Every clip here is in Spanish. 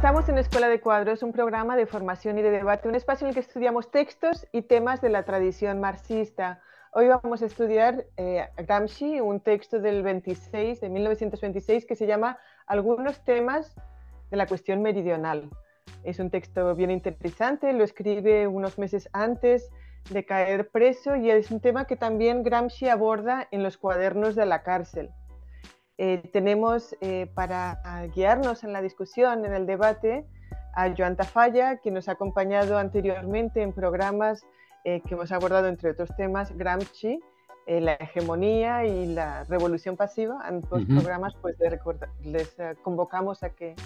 Estamos en Escuela de Cuadros, un programa de formación y de debate, un espacio en el que estudiamos textos y temas de la tradición marxista. Hoy vamos a estudiar eh, Gramsci, un texto del 26, de 1926, que se llama Algunos temas de la cuestión meridional. Es un texto bien interesante, lo escribe unos meses antes de caer preso y es un tema que también Gramsci aborda en los cuadernos de la cárcel. Eh, tenemos eh, para guiarnos en la discusión, en el debate, a Joan Tafalla, que nos ha acompañado anteriormente en programas eh, que hemos abordado, entre otros temas, Gramsci, la hegemonía y la revolución pasiva. En dos programas pues, les convocamos a que,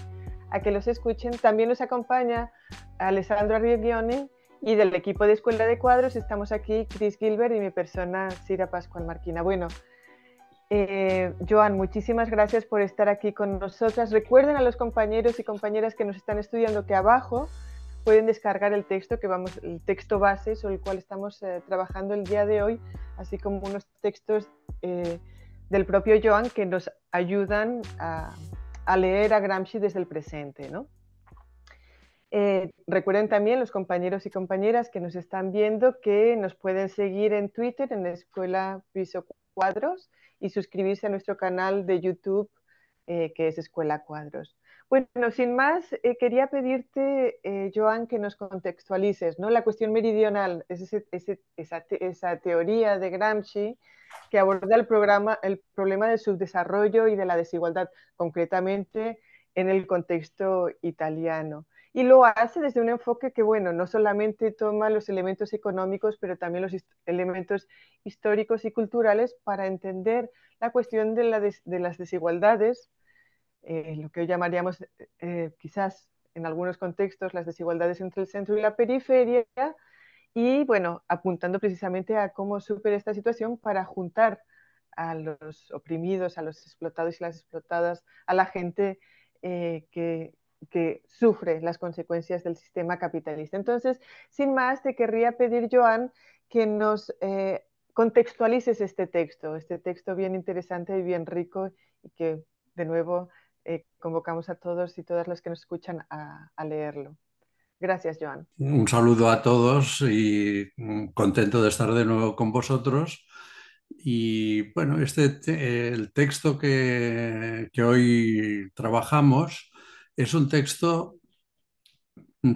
a que los escuchen. También nos acompaña Alessandro Arrighione, y del equipo de Escuela de Cuadros estamos aquí Chris Gilbert y mi persona Sira Pascual Marquina. Bueno, eh, Joan, muchísimas gracias por estar aquí con nosotras. Recuerden a los compañeros y compañeras que nos están estudiando que abajo pueden descargar el texto que vamos, el texto base sobre el cual estamos eh, trabajando el día de hoy, así como unos textos eh, del propio Joan que nos ayudan a, leer a Gramsci desde el presente, recuerden también los compañeros y compañeras que nos están viendo que nos pueden seguir en Twitter en la Escuela Piso Cuadros y suscribirse a nuestro canal de YouTube, eh, que es Escuela Cuadros. Bueno, sin más, eh, quería pedirte, eh, Joan, que nos contextualices, ¿no? La cuestión meridional es esa, teoría de Gramsci que aborda el, programa, el problema del subdesarrollo y de la desigualdad, concretamente en el contexto italiano y lo hace desde un enfoque que, bueno, no solamente toma los elementos económicos, pero también los elementos históricos y culturales para entender la cuestión de, las desigualdades, eh, lo que hoy llamaríamos eh, quizás en algunos contextos las desigualdades entre el centro y la periferia, y bueno, apuntando precisamente a cómo supera esta situación para juntar a los oprimidos, a los explotados y las explotadas, a la gente eh, que, que sufre las consecuencias del sistema capitalista. Entonces, sin más, te querría pedir, Joan, que nos eh, contextualices este texto, este texto bien interesante y bien rico y que, de nuevo, eh, convocamos a todos y todas las que nos escuchan a, leerlo. Gracias, Joan. Un saludo a todos y mm, contento de estar de nuevo con vosotros. Y bueno, este el texto que, que hoy trabajamos es un texto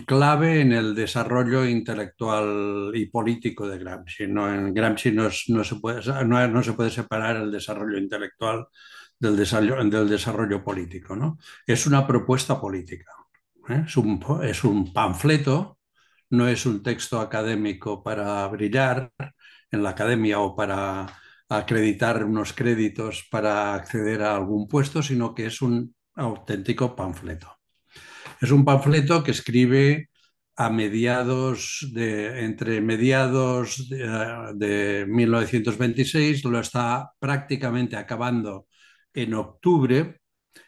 clave en el desarrollo intelectual y político de Gramsci. ¿no? En Gramsci no, se puede, no, se puede separar el desarrollo intelectual del desarrollo, del desarrollo político. ¿no? Es una propuesta política, ¿eh? es un panfleto, no es un texto académico para brillar en la academia o para acreditar unos créditos para acceder a algún puesto, sino que es un auténtico panfleto. Es un panfleto que escribe a mediados de, entre mediados de, 1926, eh, lo está prácticamente acabando en octubre.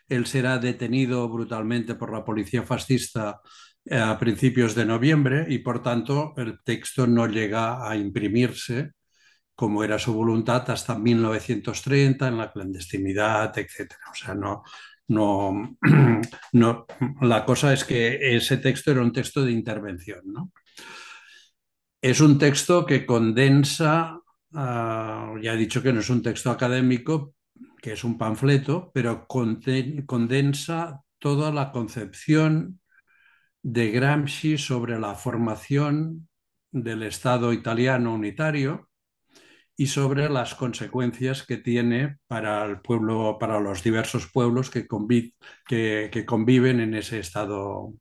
Él será detenido brutalmente por la policía fascista eh, a principios de noviembre y por tanto el texto no llega a imprimirse como era su voluntad hasta 1930 en la clandestinidad, etc. O sea, no, No, la cosa es que ese texto era un texto de intervención. ¿no? Es un texto que condensa, ah, ya he dicho que no es un texto académico, que es un panfleto, pero condensa toda la concepción de Gramsci sobre la formación del Estado italiano unitario y sobre las consecuencias que tiene para el pueblo, para los diversos pueblos que, conviven en ese estado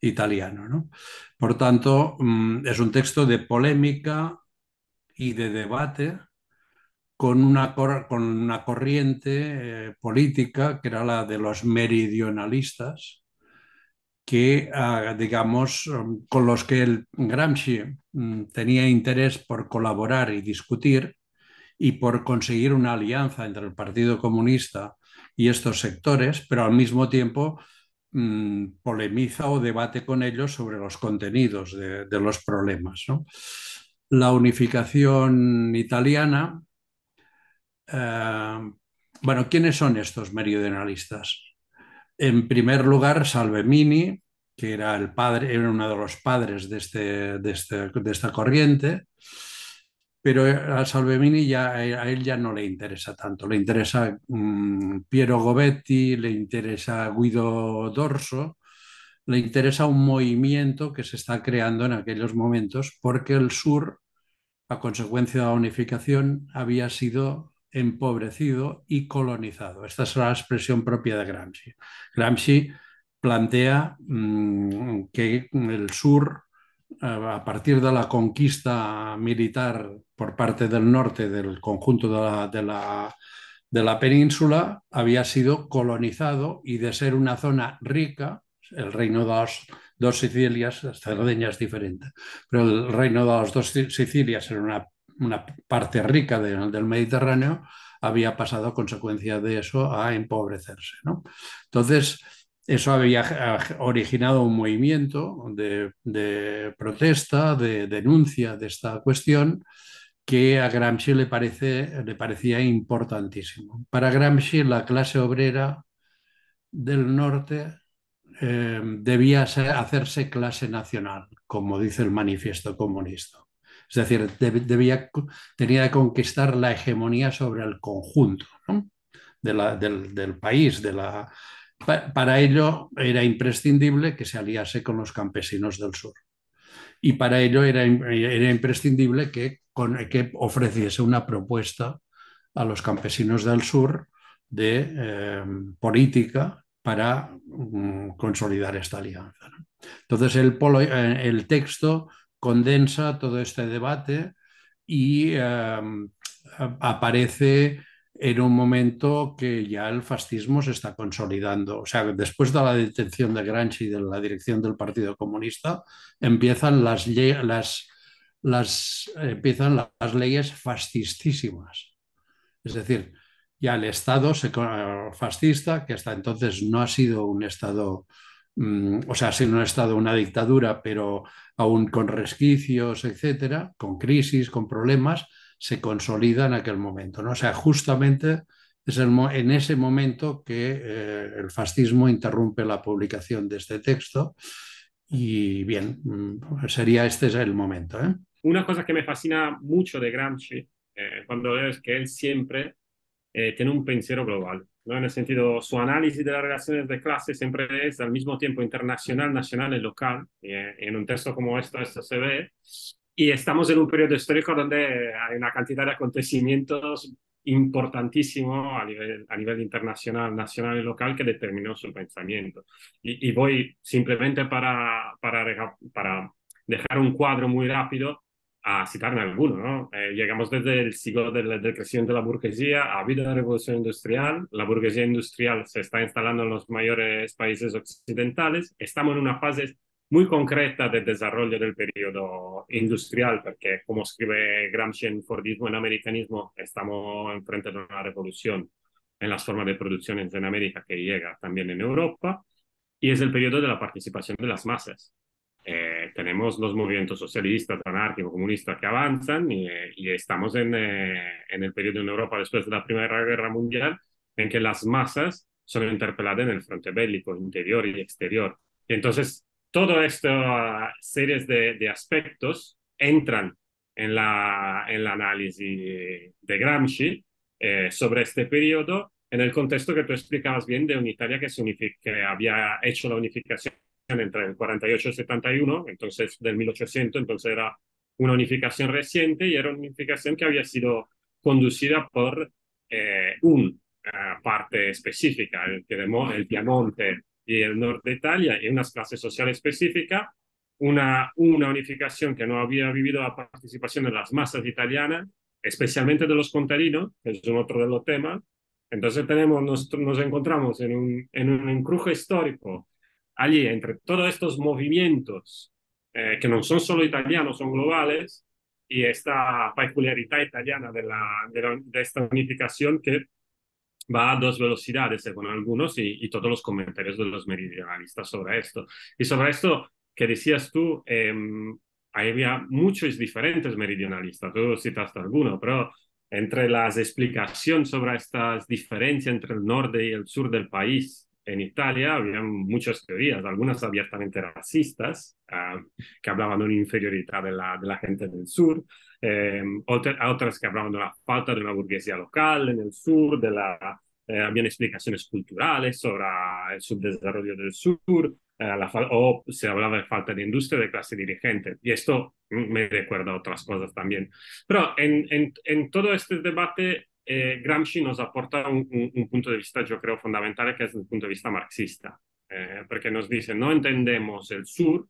italiano. Por tanto, mm, es un texto de polémica y de debate con una, con una corriente eh, política que era la de los meridionalistas, que, ah, digamos, mm, con los que el Gramsci mm, tenía interés por colaborar y discutir, y por conseguir una alianza entre el Partido Comunista y estos sectores, pero al mismo tiempo mm, polemiza o debate con ellos sobre los contenidos de, los problemas. La unificación italiana. Eh, bueno, ¿quiénes son estos meridionalistas? En primer lugar, Salvemini, que era, el padre, era uno de los padres de, este, este, de esta corriente pero eh, a Salvemini ya a él ya no le interesa tanto. Le interesa mm, Piero Gobetti, le interesa Guido Dorso, le interesa un movimiento que se está creando en aquellos momentos porque el sur, a consecuencia de la unificación, había sido empobrecido y colonizado. Esta es la expresión propia de Gramsci. Gramsci plantea mm, que el sur eh, a partir de la conquista militar por parte del norte del conjunto de la, península había sido colonizado y de ser una zona rica, el reino de las dos Sicilias, Cerdeña es diferente, pero el reino de las dos Sicilias era una, parte rica del Mediterráneo, había pasado a consecuencia de eso a empobrecerse. Entonces, eso había originado un movimiento de protesta, de denuncia de esta cuestión que a Gramsci le, parece, le parecía importantísimo. Para Gramsci la clase obrera del norte eh, debía hacerse clase nacional, como dice el manifiesto comunista. Es decir, debía, tenía que conquistar la hegemonía sobre el conjunto del, país. para ello era imprescindible que se aliase con los campesinos del sur y para ello era, imprescindible que, que, ofreciese una propuesta a los campesinos del sur de em, política para mm, consolidar esta alianza. Entonces el, polo, eh, el, texto condensa todo este debate y em, aparece en un momento que ya el fascismo se está consolidando. O sea, después de la detención de Granchi y de la dirección del Partido Comunista, empiezan las, leyes fascistísimas. Es decir, ya el Estado fascista, que hasta entonces no ha sido un Estado, mm, o sea, ha sido un Estado, una dictadura, pero aún con resquicios, etcétera, con crisis, con problemas, se consolida en aquel momento. ¿no? O sea, justamente es en ese momento que eh, el fascismo interrumpe la publicación de este texto y bien, mm, sería este es el momento. ¿eh? Una cosa que me fascina mucho de Gramsci eh, cuando veo es que él siempre tiene un pensiero global. ¿no? En el sentido, su análisis de las relaciones de clase siempre es al mismo tiempo internacional, nacional y local. en un texto como este, esto se ve y estamos en un periodo histórico donde hay una cantidad de acontecimientos importantísimo a nivel, a nivel internacional, nacional y local que determinó su pensamiento. Y, voy simplemente para, para, para dejar un cuadro muy rápido a citarme alguno. ¿no? Eh, llegamos desde el siglo de la crecimiento de la burguesía, ha habido la revolución industrial, la burguesía industrial se está instalando en los mayores países occidentales, estamos en una fase muy concreta del desarrollo del periodo industrial, porque como escribe Gramsci en Fordismo en Americanismo, estamos enfrente de una revolución en las formas de producción en América que llega también en Europa, y es el periodo de la participación de las masas. Eh, tenemos los movimientos socialistas, anárquicos, comunistas que avanzan y, estamos en, eh, en el periodo en Europa después de la Primera Guerra Mundial en que las masas son interpeladas en el frente bélico, interior y exterior. Y entonces todo esto, ah, series de, aspectos entran en, la, en el análisis de Gramsci eh, sobre este periodo en el contexto que tú explicabas bien de un Italia que, que había hecho la unificación entre el 48 y el 71, entonces del 1800, entonces era una unificación reciente y era una unificación que había sido conducida por eh, una ah, parte específica, el, el Piamonte y el norte de Italia y unas clases sociales específicas, una, una unificación que no había vivido la participación de las masas italianas, especialmente de los contarinos, que es otro de los temas. Entonces tenemos, nos, nos encontramos en un, en un encrujo histórico allí entre todos estos movimientos eh, que no son solo italianos, son globales, y esta peculiaridad italiana de, la, de esta unificación que va a dos velocidades, según algunos, y, todos los comentarios de los meridionalistas sobre esto. Y sobre esto que decías tú, eh, había muchos diferentes meridionalistas, tú citaste alguno, pero entre las explicaciones sobre estas diferencias entre el norte y el sur del país en Italia, había muchas teorías, algunas abiertamente racistas, ah, que hablaban de una inferioridad de la, de la gente del sur, eh, otras que hablaban de la falta de una burguesía local en el sur, de la, eh, habían explicaciones culturales sobre el subdesarrollo del sur, eh, la, o se hablaba de falta de industria de clase dirigente. Y esto me recuerda otras cosas también. Pero en, en, todo este debate, eh, Gramsci nos aporta un, un, punto de vista, yo creo, fundamental, que es el punto de vista marxista, porque nos dice, no entendemos el sur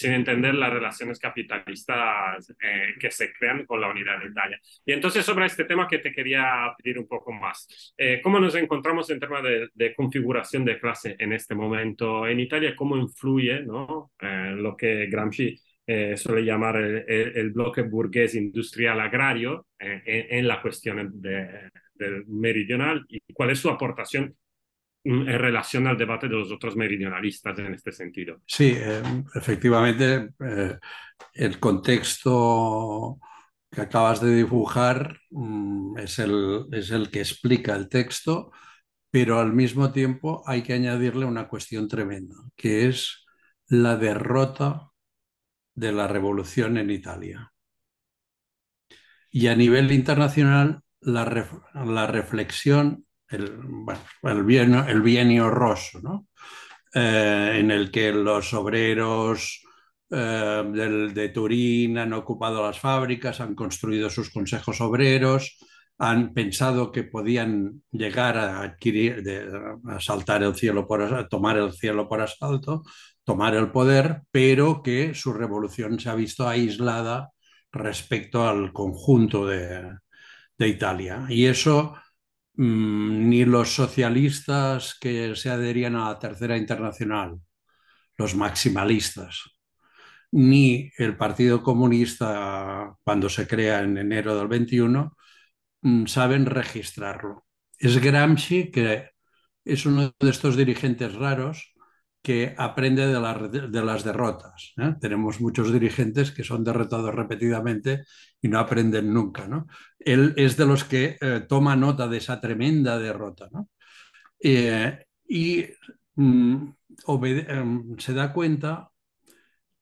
sin entender las relaciones capitalistas eh, que se crean con la unidad de Italia. Y entonces sobre este tema que te quería pedir un poco más, eh, ¿cómo nos encontramos en tema de, configuración de clase en este momento en Italia? ¿Cómo influye ¿no? Eh, lo que Gramsci suele llamar el, bloque burgués industrial agrario en, la cuestión del meridional y cuál es su aportación en relación al debate de los otros meridionalistas en este sentido. Sí, em, efectivamente, eh, el contexto que acabas de dibujar mm, es, el, es el que explica el texto, pero al mismo tiempo hay que añadirle una cuestión tremenda, que es la derrota de la revolución en Italia. Y a nivel internacional, la, la reflexión el, el, bienio, el Rosso, ¿no? Eh, en el que los obreros eh, de Turín han ocupado las fábricas, han construido sus consejos obreros, han pensado que podían llegar a adquirir, el cielo por, tomar el cielo por asalto, tomar el poder, pero que su revolución se ha visto aislada respecto al conjunto de, de Italia. Y eso Mm, ni los socialistas que se adherían a la Tercera Internacional, los maximalistas, ni el Partido Comunista cuando se crea en enero del 21, mm, saben registrarlo. Es Gramsci que es uno de estos dirigentes raros que aprende de, las derrotas. ¿eh? Tenemos muchos dirigentes que son derrotados repetidamente y no aprenden nunca. Él es de los que eh, toma nota de esa tremenda derrota eh, y mm, em, se da cuenta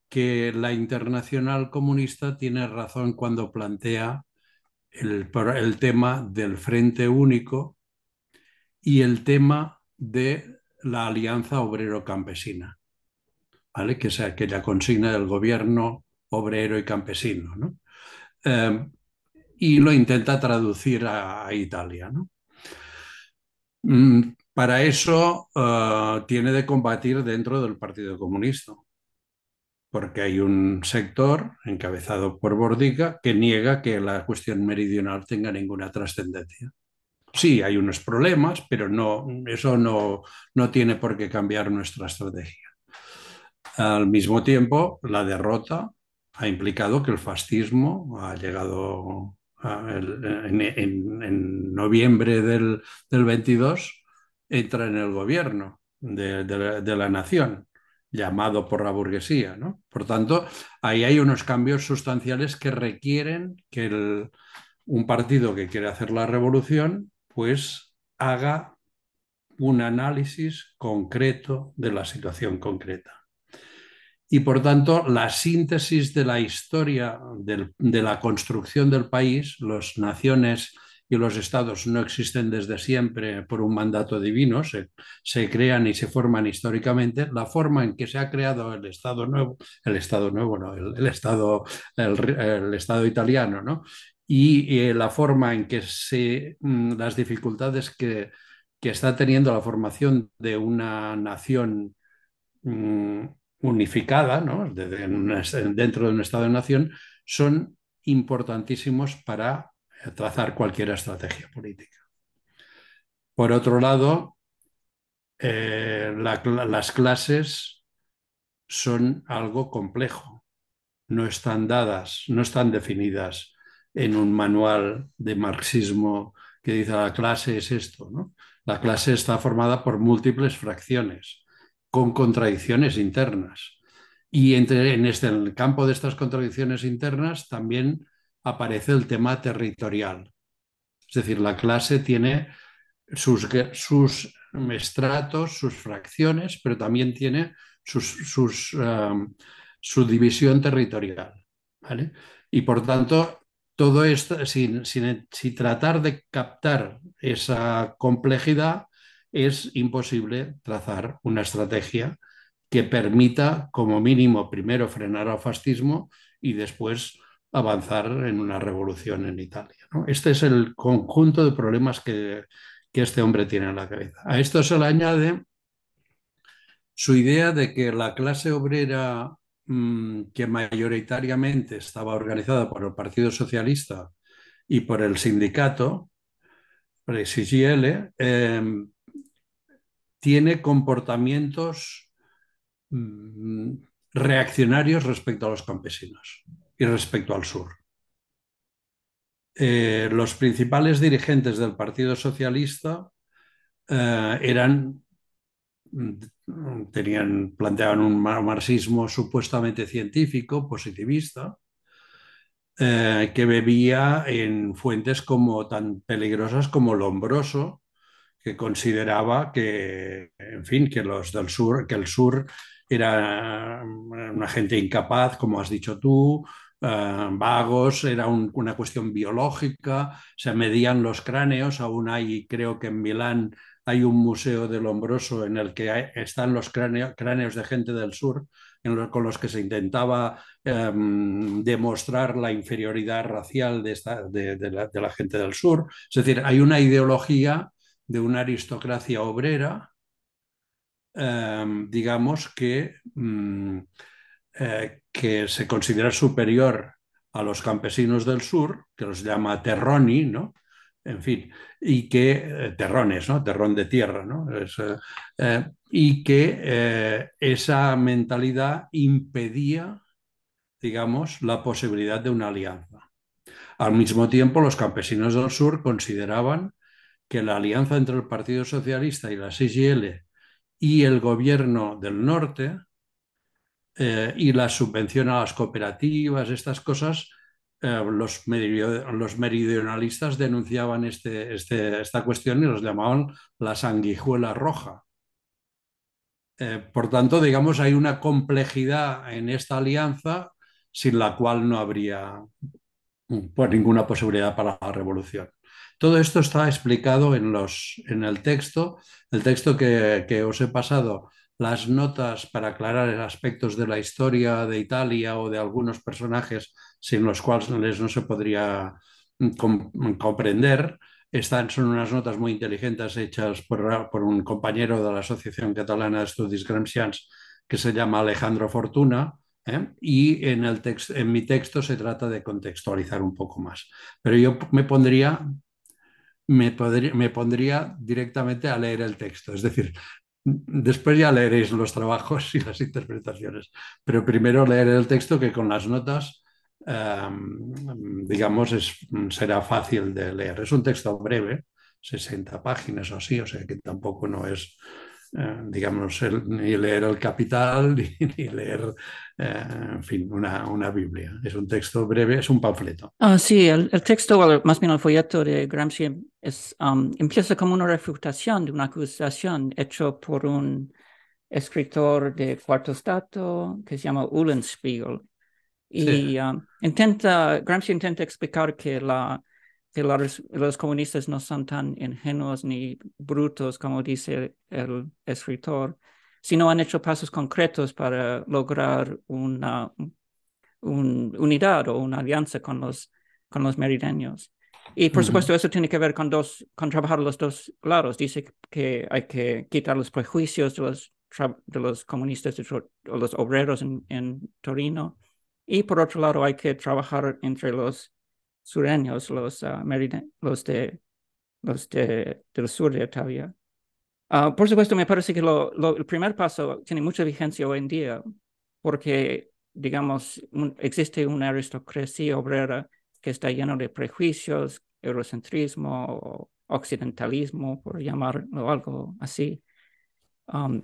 que la internacional comunista tiene razón cuando plantea el, el tema del frente único y el tema de la Alianza Obrero-Campesina, ¿vale? que es aquella consigna del gobierno obrero y campesino. Em, y lo intenta traducir a, Italia. Mm, para eso eh, tiene de combatir dentro del Partido Comunista, porque hay un sector encabezado por Bordiga que niega que la cuestión meridional tenga ninguna trascendencia sí, hay unos problemas, pero no, eso no, no tiene por qué cambiar nuestra estrategia. Al mismo tiempo, la derrota ha implicado que el fascismo ha llegado en, noviembre del, del, 22, entra en el gobierno de, la nación llamado por la burguesía. ¿no? Por tanto, ahí hay unos cambios sustanciales que requieren que un partido que quiere hacer la revolución pues haga un análisis concreto de la situación concreta. Y por tanto, la síntesis de la historia de la construcción del país, las naciones y los estados no existen desde siempre por un mandato divino, se, crean y se forman históricamente. La forma en que se ha creado el Estado nuevo, el Estado nuevo, el, estado, el, estado italiano, ¿no? y eh, la forma en que se, mm, las dificultades que, está teniendo la formación de una nación mm, unificada, ¿no? dentro de un Estado-nación, de son importantísimos para eh, trazar cualquier estrategia política. Por otro lado, eh, las clases son algo complejo, no están dadas, no están definidas en un manual de marxismo que dice la clase es esto. La clase está formada por múltiples fracciones con contradicciones internas. Y entre, en, este, el campo de estas contradicciones internas también aparece el tema territorial. Es decir, la clase tiene sus, sus estratos, sus fracciones, pero también tiene sus, eh, su división territorial. Y por tanto, todo esto, sin, tratar de captar esa complejidad, es imposible trazar una estrategia que permita, como mínimo, primero frenar al fascismo y después avanzar en una revolución en Italia. Este es el conjunto de problemas que, que este hombre tiene en la cabeza. A esto se le añade su idea de que la clase obrera Mm, que mayoritariamente estaba organizada por el Partido Socialista y por el sindicato, el em, tiene comportamientos mm, reaccionarios respecto a los campesinos y respecto al sur. Eh, los principales dirigentes del Partido Socialista eh, eran Mm, tenían, planteaban un marxismo supuestamente científico, positivista, eh, que bebía en fuentes como tan peligrosas como Lombroso, que consideraba que, en fin, que los del sur, que el sur era eh, una gente incapaz, como has dicho tú, eh, vagos, era una cuestión biológica, se medían los cráneos, aún hay, creo que en Milán hay un museo del hombroso en el que están los cráneos de gente del sur con los que se intentaba em, demostrar la inferioridad racial de, la, gente del sur. Es decir, hay una ideología de una aristocracia obrera, em, digamos, que, mm, eh, que se considera superior a los campesinos del sur, que los llama terroni, ¿no? en fin, y que eh, terrones, ¿no? Terrón de tierra, ¿no? Eh, eh, y que esa mentalidad impedía, digamos, la posibilidad de una alianza. Al mismo tiempo, los campesinos del sur consideraban que la alianza entre el Partido Socialista y la CGL y el gobierno del norte y la subvención a las cooperativas, estas cosas, eh, los, meridionalistas denunciaban este, este, esta cuestión y los llamaban la sanguijuela roja. Eh, por tanto, digamos, hay una complejidad en esta alianza sin la cual no habría mm, pues, ninguna posibilidad para la revolución. Todo esto está explicado en, el texto, el texto que, que, os he pasado, las notas para aclarar aspectos de la historia de Italia o de algunos personajes sin los cuales no se podría mm, comprender. Están, son unas notas muy inteligentes hechas por, un compañero de la Asociación Catalana de Estudios Gramscians que se llama Alejandro Fortuna, ¿eh? y en, text, en mi texto se trata de contextualizar un poco más. Pero yo me pondría, me pondría directamente a leer el texto, es decir, después ya leeréis los trabajos y las interpretaciones, pero primero leer el texto que con las notas Em, digamos, será fácil de leer. Es un texto breve, 60 páginas o así, o sea que tampoco no es, eh, digamos, ni leer El Capital ni, leer, eh, en fin, una, una, Biblia. Es un texto breve, es un panfleto. Ah, sí, el, texto, más bien el folleto de Gramsci, es, um, empieza como una refutación de una acusación hecha por un escritor de cuarto estado que se llama Ullenspiegel y um, intenta, Gramsci intenta explicar que, la, los comunistas no son tan ingenuos ni brutos como dice el escritor, sino han hecho pasos concretos para lograr una unidad o una alianza con los, con los merideños. Y por supuesto eso tiene que ver con, dos, con trabajar los dos lados. Dice que hay que quitar los prejuicios de los, de los comunistas, de, los obreros en Torino y por otro lado, hay que trabajar entre los sureños, los, ah, los, de, los de, del sur de Italia. Ah, por supuesto, me parece que lo, el primer paso tiene mucha vigencia hoy en día, porque, digamos, existe una aristocracia obrera que está llena de prejuicios, eurocentrismo, occidentalismo, por llamarlo algo así. Um,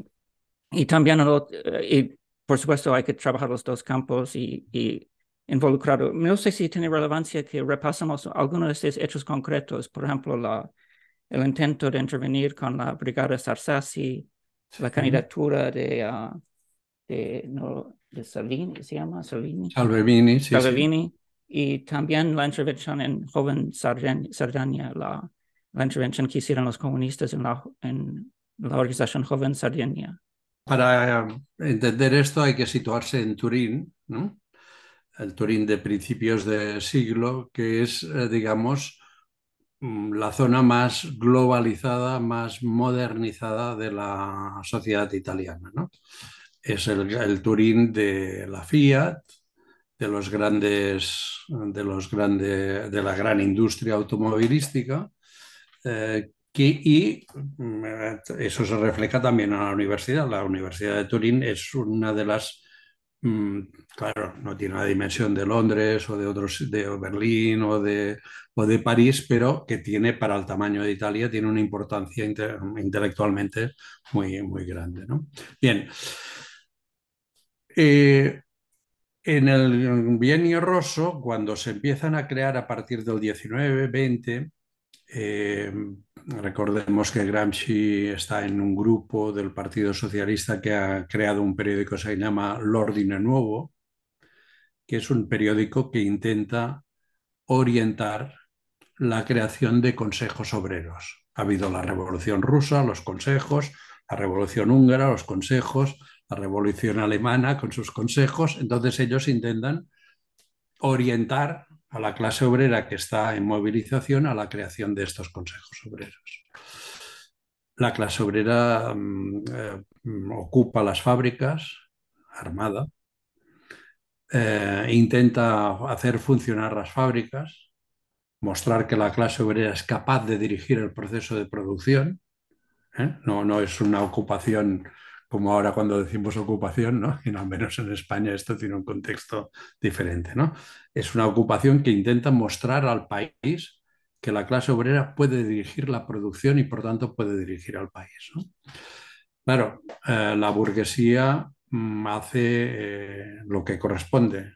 y también, eh, por supuesto, hay que trabajar los dos campos y, y involucrado. No sé si tiene relevancia que repasemos algunos de estos hechos concretos, por ejemplo, la, el intento de intervenir con la brigada Sarsasi, la candidatura ah, de, Salvini, ¿se llama? Salvini, Salvini. Y también la intervención en Joven Sardaña, la, intervención que hicieron los comunistas en la, en la organización Joven Sardaña. Para entender esto hay que situarse en Turín, el Turín de principios de siglo, que es, eh, digamos, mm, la zona más globalizada, más modernizada de la sociedad italiana. Es el, Turín de la Fiat, de los grandes, de, los grandes, de la gran industria automovilística, eh, y mm, eso se refleja también en la universidad. La Universidad de Turín es una de las, mm, claro, no tiene la dimensión de Londres o de otros, de Berlín o de, o de París, pero que tiene para el tamaño de Italia, tiene una importancia intelectualmente muy, muy grande. ¿no? Bien. Eh, en el bienio Rosso, cuando se empiezan a crear a partir del 19, 20, Recordemos que Gramsci está en un grupo del Partido Socialista que ha creado un periódico que se llama L'Ordine Nuevo, que es un periódico que intenta orientar la creación de consejos obreros. Ha habido la Revolución Rusa, los consejos, la Revolución Húngara, los consejos, la Revolución Alemana con sus consejos. Entonces ellos intentan orientar a la clase obrera que está en movilización a la creación de estos consejos obreros. La clase obrera mm, eh, ocupa las fábricas armada, eh, intenta hacer funcionar las fábricas, mostrar que la clase obrera es capaz de dirigir el proceso de producción, ¿eh? no, no es una ocupación como ahora cuando decimos ocupación, ¿no? Y al menos en España esto tiene un contexto diferente, ¿no? Es una ocupación que intenta mostrar al país que la clase obrera puede dirigir la producción y por tanto puede dirigir al país. Claro, eh, la burguesía mm, hace eh, lo que corresponde.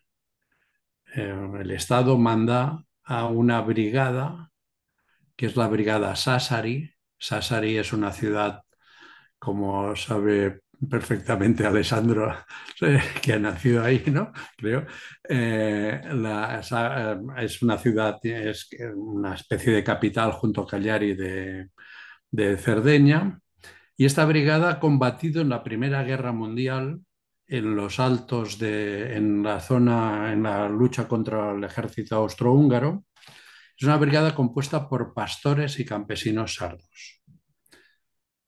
Eh, el Estado manda a una brigada, que es la brigada Sassari. Sassari es una ciudad como sabe perfectamente Alessandro, eh, que ha nacido ahí, ¿no? Creo. Eh, eh, es una ciudad, es una especie de capital junto a Cagliari de, Cerdeña. Y esta brigada ha combatido en la Primera Guerra Mundial en los altos de, en la zona, en la lucha contra el ejército austrohúngaro. Es una brigada compuesta por pastores y campesinos sardos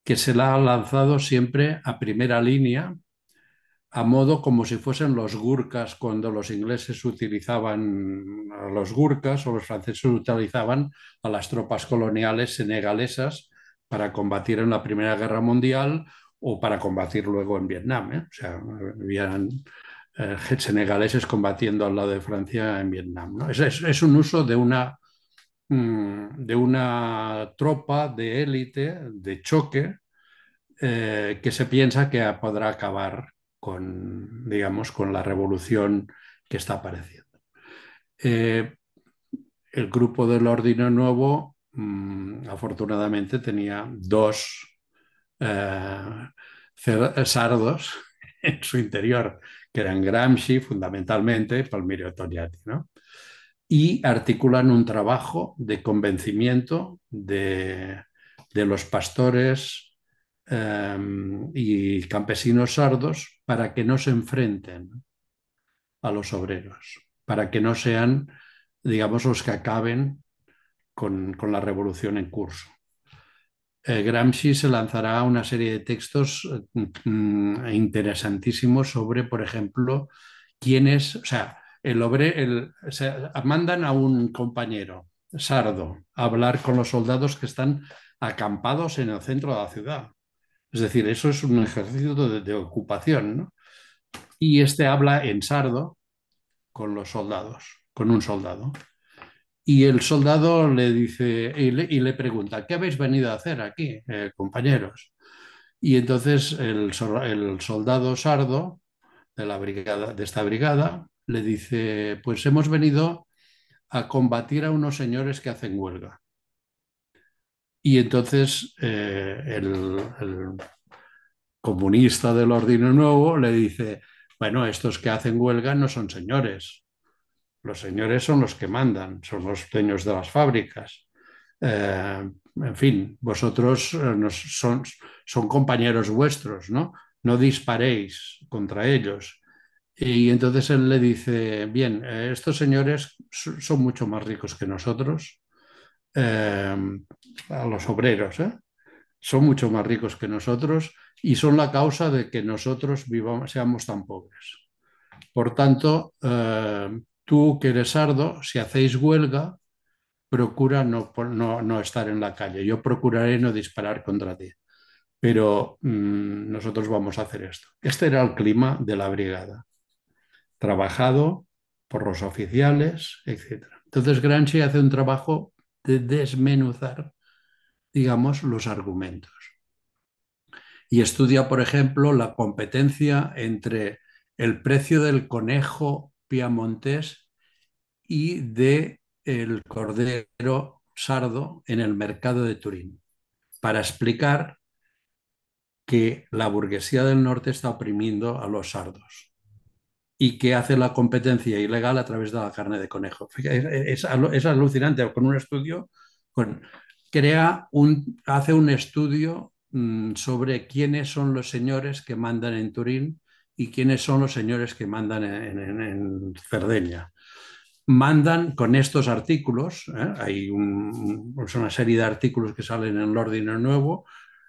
que se la ha lanzado siempre a primera línea, a modo como si fuesen los gurkas cuando los ingleses utilizaban a los gurkas o los franceses utilizaban a las tropas coloniales senegalesas para combatir en la Primera Guerra Mundial o para combatir luego en Vietnam. ¿eh? O sea, habían eh, senegaleses combatiendo al lado de Francia en Vietnam. es un uso de una Mm, de una tropa de élite, de choque, eh, que se piensa que podrá acabar con, digamos, con la revolución que está apareciendo. Eh, el grupo del Ordino Nuevo, mm, afortunadamente, tenía dos eh, sardos en su interior, que eran Gramsci fundamentalmente y Palmirio Togliatti. ¿no? y articulan un trabajo de convencimiento de, los pastores em, y campesinos sardos para que no se enfrenten a los obreros, para que no sean, digamos, los que acaben con, la revolución en curso. Eh, Gramsci se lanzará una serie de textos eh, mm, interesantísimos sobre, por ejemplo, quiénes, o sea, mandan a un compañero, Sardo, a hablar con los soldados que están acampados en el centro de la ciudad. Es decir, eso es un ejercicio de, ocupación. Y este habla en sardo con los soldados, con un soldado. Y el soldado le dice y le, pregunta, ¿qué habéis venido a hacer aquí, eh, compañeros? Y entonces el, el soldado sardo de, la brigada, de esta brigada le dice, pues hemos venido a combatir a unos señores que hacen huelga. Y entonces eh, el, comunista del Ordino Nuevo le dice, bueno, estos que hacen huelga no son señores. Los señores son los que mandan, son los dueños de las fábricas. Eh, en fin, vosotros eh, son, son compañeros vuestros, ¿no? No disparéis contra ellos. Y entonces él le dice, bien, eh, estos señores son mucho más ricos que nosotros, em, a los obreros, ¿eh? son mucho más ricos que nosotros y son la causa de que nosotros vivamos, seamos tan pobres. Por tanto, em, tú que eres sardo, si hacéis huelga, procura no, estar en la calle. Yo procuraré no disparar contra ti, pero mm, nosotros vamos a hacer esto. Este era el clima de la brigada trabajado por los oficiales, etc. Entonces Gramsci hace un trabajo de desmenuzar, digamos, los argumentos. Y estudia, por ejemplo, la competencia entre el precio del conejo piamontés y de el cordero sardo en el mercado de Turín, para explicar que la burguesía del norte está oprimiendo a los sardos y que hace la competencia ilegal a través de la carne de conejo. Es, alucinante, con un estudio, crea un, hace un estudio mm, sobre quiénes son los señores que mandan en Turín y quiénes son los señores que mandan en, Cerdeña. Mandan con estos artículos, ¿eh? hay pues una serie de artículos que salen en el orden nuevo,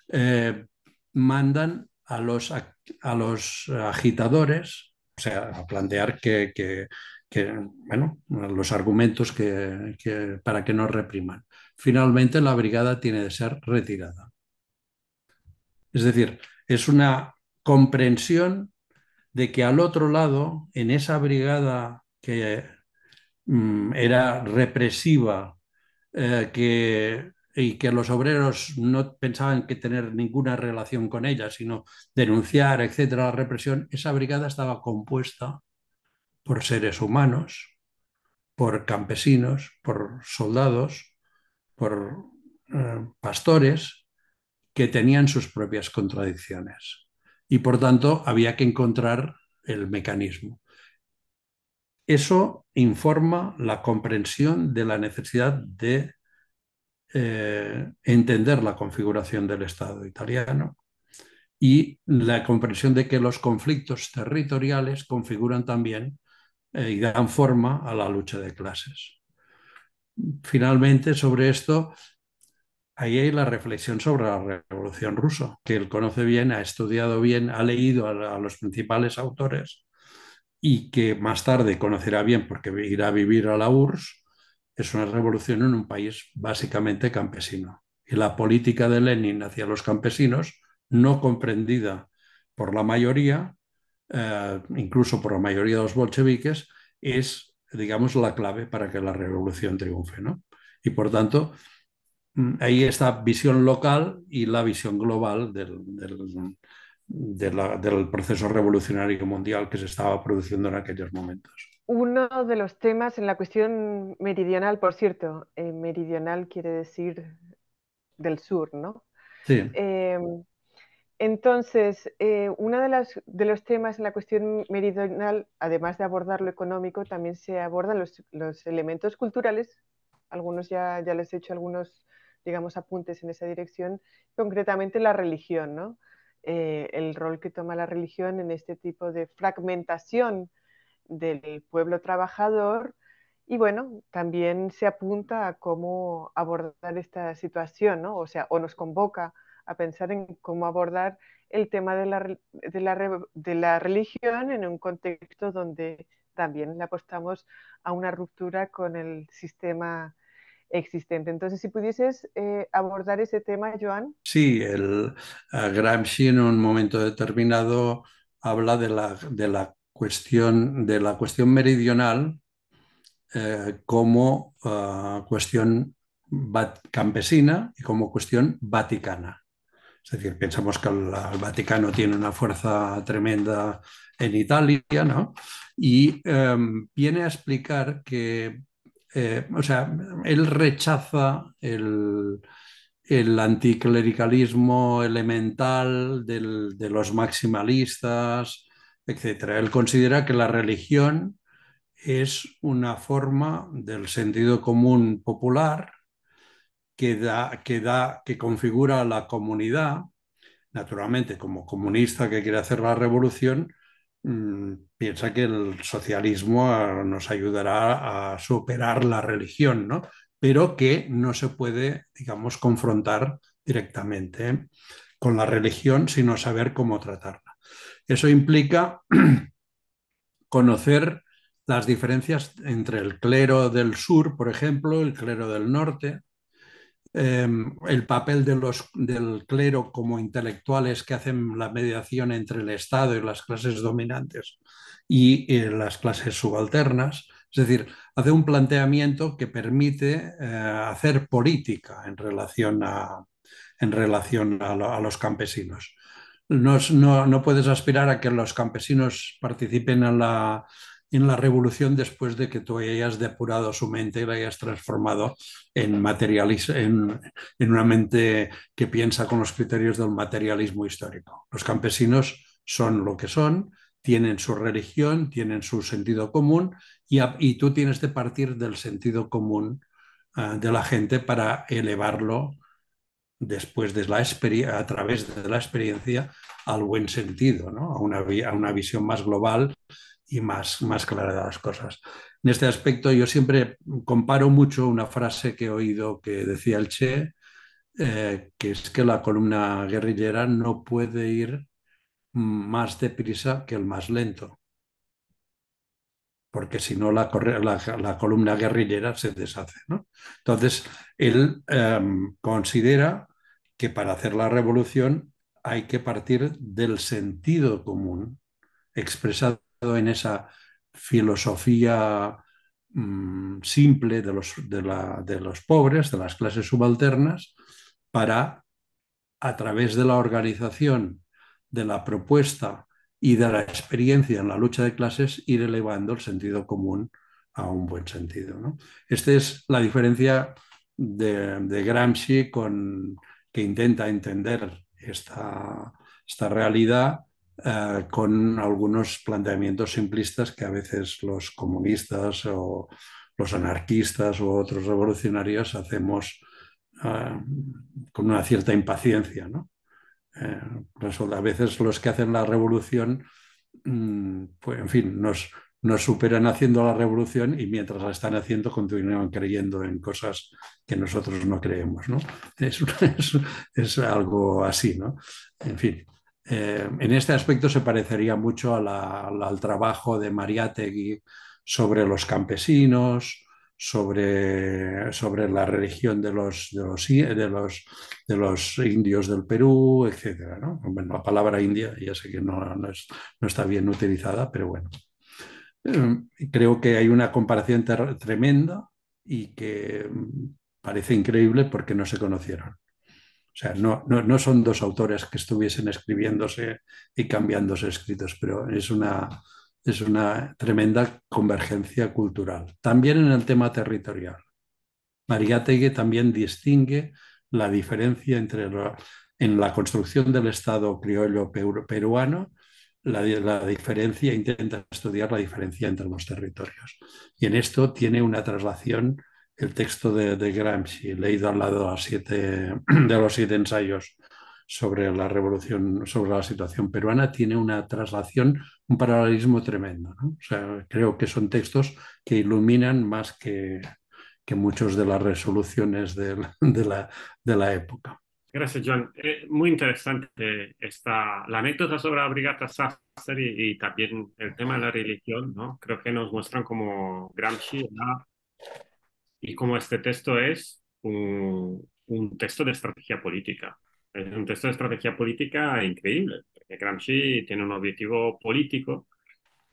eh, mandan a los, a los agitadores, o sea, plantear que, bueno, los argumentos que, para que no repriman. Finalmente, la brigada tiene de ser retirada. Es decir, es una comprensión de que al otro lado, en esa brigada que mm, era represiva, eh, que y que los obreros no pensaban que tener ninguna relación con ella, sino denunciar, etcétera, la represión, esa brigada estaba compuesta por seres humanos, por campesinos, por soldados, por eh, pastores que tenían sus propias contradicciones. Y por tanto había que encontrar el mecanismo. Eso informa la comprensión de la necesidad de eh, entender la configuración del Estado italiano y la comprensión de que los conflictos territoriales configuran también eh, y dan forma a la lucha de clases. Finalmente, sobre esto, ahí hay la reflexión sobre la Revolución Rusa, que él conoce bien, ha estudiado bien, ha leído a los principales autores y que más tarde conocerá bien porque irá a vivir a la URSS es una revolución en un país básicamente campesino. Y la política de Lenin hacia los campesinos, no comprendida por la mayoría, eh, incluso por la mayoría de los bolcheviques, es, digamos, la clave para que la revolución triunfe. ¿no? Y por tanto, mm, ahí está visión local y la visión global del proceso revolucionario mundial que se estaba produciendo en aquellos momentos. Uno de los temas en la cuestión meridional, por cierto, eh, meridional quiere decir del sur, ¿no? Sí. Em, entonces, eh, uno de, de, los temas en la cuestión meridional, además de abordar lo económico, también se abordan los, los elementos culturales. Algunos ya, ya, les he hecho algunos, digamos, apuntes en esa dirección, concretamente la religión, ¿no? Eh, el rol que toma la religión en este tipo de fragmentación del pueblo trabajador y bueno, también se apunta a cómo abordar esta situación, O sea, o nos convoca a pensar en cómo abordar el tema de la, de la, religión en un contexto donde también le apostamos a una ruptura con el sistema existente. Entonces, si pudieses eh, abordar ese tema, Joan. Sí, el, eh, Gramsci en un momento determinado habla de de la cuestión de la cuestión meridional eh, como eh, cuestión campesina y como cuestión vaticana. Es decir, pensamos que el, Vaticano tiene una fuerza tremenda en Italia, ¿no? Y em, viene a explicar que, eh, o sea, él rechaza el, anticlericalismo elemental de los maximalistas, él considera que la religión es una forma del sentido común popular que, da, que, configura la comunidad. Naturalmente, como comunista que quiere hacer la revolución, mm, piensa que el socialismo ah, nos ayudará a superar la religión, ¿no? pero que no se puede, digamos, confrontar directamente con la religión, sino saber cómo tratarla. Eso implica conocer las diferencias entre el clero del sur, por ejemplo, el clero del norte, em, el papel del clero como intelectuales que hacen la mediación entre el Estado y las clases dominantes y eh, las clases subalternas. Es decir, hace un planteamiento que permite eh, hacer política en relación en relación a los campesinos no, puedes aspirar a que los campesinos participen en la, revolución después de que tú hayas depurado su mente y la hayas transformado en, en, una mente que piensa con los criterios del materialismo histórico. Los campesinos son lo que son, tienen su religión, tienen su sentido común y, y tú tienes que partir del sentido común ah, de la gente para elevarlo después de la a través de la experiencia al buen sentido, ¿no? a, una, a, una, visión más global y más, más clara de las cosas. En este aspecto yo siempre comparo mucho una frase que he oído que decía el Che, eh, que es que la columna guerrillera no puede ir más deprisa que el más lento, porque si no la, la, la, columna guerrillera se deshace. ¿no? Entonces, él em, considera que para hacer la revolución hay que partir del sentido común expresado en esa filosofía mm, simple de los, de, los pobres, de las clases subalternas, para, a través de la organización, de la propuesta y de la experiencia en la lucha de clases, ir elevando el sentido común a un buen sentido. Esta es la diferencia de Gramsci con, que intenta entender esta, esta realidad eh, con algunos planteamientos simplistas que a veces los comunistas o los anarquistas o otros revolucionarios hacemos eh, con una cierta impaciencia. ¿no? Eh, pues, a veces los que hacen la revolución, mm, pues, en fin, nos, nos superan haciendo la revolución y mientras la están haciendo continúan creyendo en cosas que nosotros no creemos. ¿no? Es, algo así, ¿no? En fin. Eh, en este aspecto se parecería mucho al trabajo de Mariátegui sobre los campesinos, sobre, sobre la religión de los, de los, indios del Perú, etc. ¿no? Bueno, la palabra india ya sé que no, no está bien utilizada, pero bueno. Eh, creo que hay una comparación tremenda y que mm, parece increíble porque no se conocieron. O sea, no, son dos autores que estuviesen escribiéndose y cambiándose escritos, pero es una, es una tremenda convergencia cultural. También en el tema territorial. María Mariátegui también distingue la diferencia entre en la construcción del Estado criollo peruano la, diferencia, intenta estudiar la diferencia entre los territorios. Y en esto tiene una traslación el texto de, de Gramsci, leído al lado a siete, de los siete ensayos sobre la revolución, sobre la situación peruana, tiene una traslación, un paralelismo tremendo. sea, creo que son textos que iluminan más que, que muchas de las resoluciones de, la, de la época. Gracias, John. Eh, muy interesante esta, la anécdota sobre la Brigata Sasser y, también el tema de la religión, ¿no? Creo que nos muestran como Gramsci y cómo este texto es un, texto de estrategia política. Es un texto de estrategia política increíble, porque Gramsci tiene un objetivo político,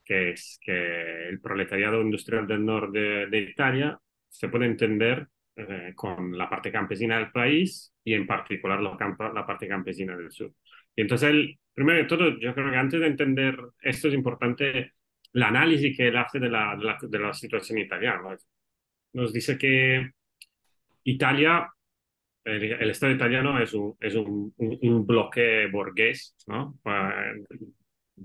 que es que el proletariado industrial del norte de, de Italia se puede entender eh, con la parte campesina del país y en particular la parte campesina del sur. Y entonces, el, primero de todo, yo creo que antes de entender esto es importante el análisis que él hace de la, de la, situación italiana. Nos dice que Italia, el, Estado italiano es un, es un, un, bloque burgués, ¿no? Eh,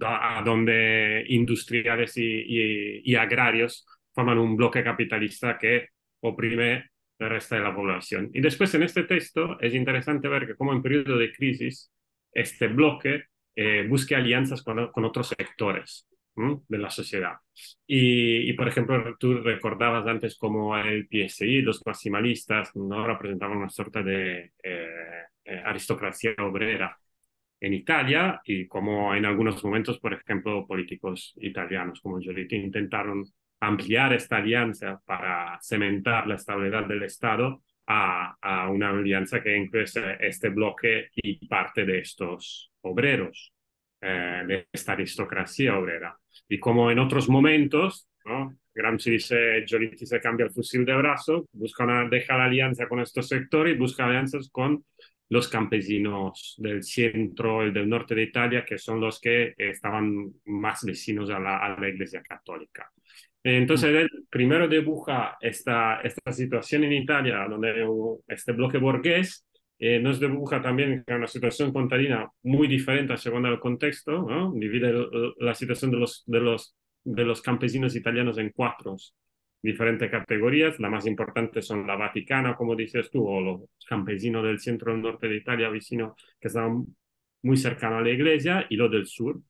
a donde industriales y, y, y, agrarios forman un bloque capitalista que oprime del resto de la población. Y después en este texto es interesante ver que como en periodo de crisis, este bloque eh, busque alianzas con, con otros sectores de la sociedad. Y, por ejemplo, tú recordabas antes como el PSI, los maximalistas, no representaban una suerte de eh, eh, aristocracia obrera en Italia y como en algunos momentos, por ejemplo, políticos italianos como Giolitti intentaron ampliar esta alianza para cementar la estabilidad del Estado a, a una alianza que incluye este bloque y parte de estos obreros, eh, de esta aristocracia obrera. Y como en otros momentos, ¿no? Gramsci dice, Giolitti se cambia el fusil de brazo, busca una, deja la alianza con estos sectores y busca alianzas con los campesinos del centro y del norte de Italia, que son los que estaban más vecinos a la, a la Iglesia Católica. Entonces él primero dibuja esta, esta situación en Italia, donde este bloque burgués eh, nos dibuja también una situación contadina muy diferente según el contexto, divide la situación de los, de, los, de los campesinos italianos en cuatro diferentes categorías. La más importante son la Vaticana, como dices tú, o los campesinos del centro norte de Italia, que están muy cercanos a la iglesia, y los del sur,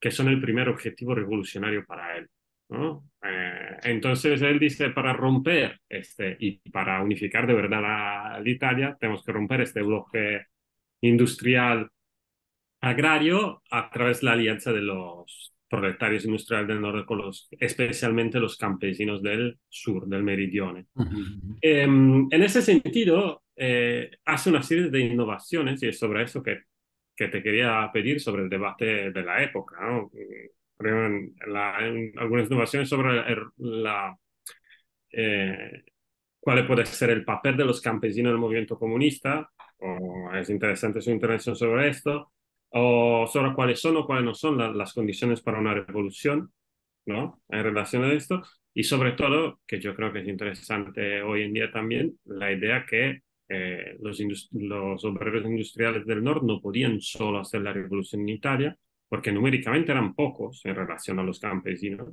que son el primer objetivo revolucionario para él. Eh, entonces él dice, para romper este, y para unificar de verdad a Italia, tenemos que romper este bloque industrial agrario a través de la alianza de los proletarios industriales del norte con los, especialmente los campesinos del sur, del meridione. Em, en ese sentido, eh, hace una serie de innovaciones y es sobre eso que, que te quería pedir sobre el debate de la época. ¿no? en, algunas innovaciones sobre la, eh, cuál puede ser el papel de los campesinos en el movimiento comunista, o es interesante su intervención sobre esto, o sobre cuáles son o cuáles no son las condiciones para una revolución, ¿no? En relación a esto, y sobre todo, que yo creo que es interesante hoy en día también, la idea que eh, los, los obreros industriales del norte no podían solo hacer la revolución en Italia, porque numéricamente eran pocos en relación a los campesinos,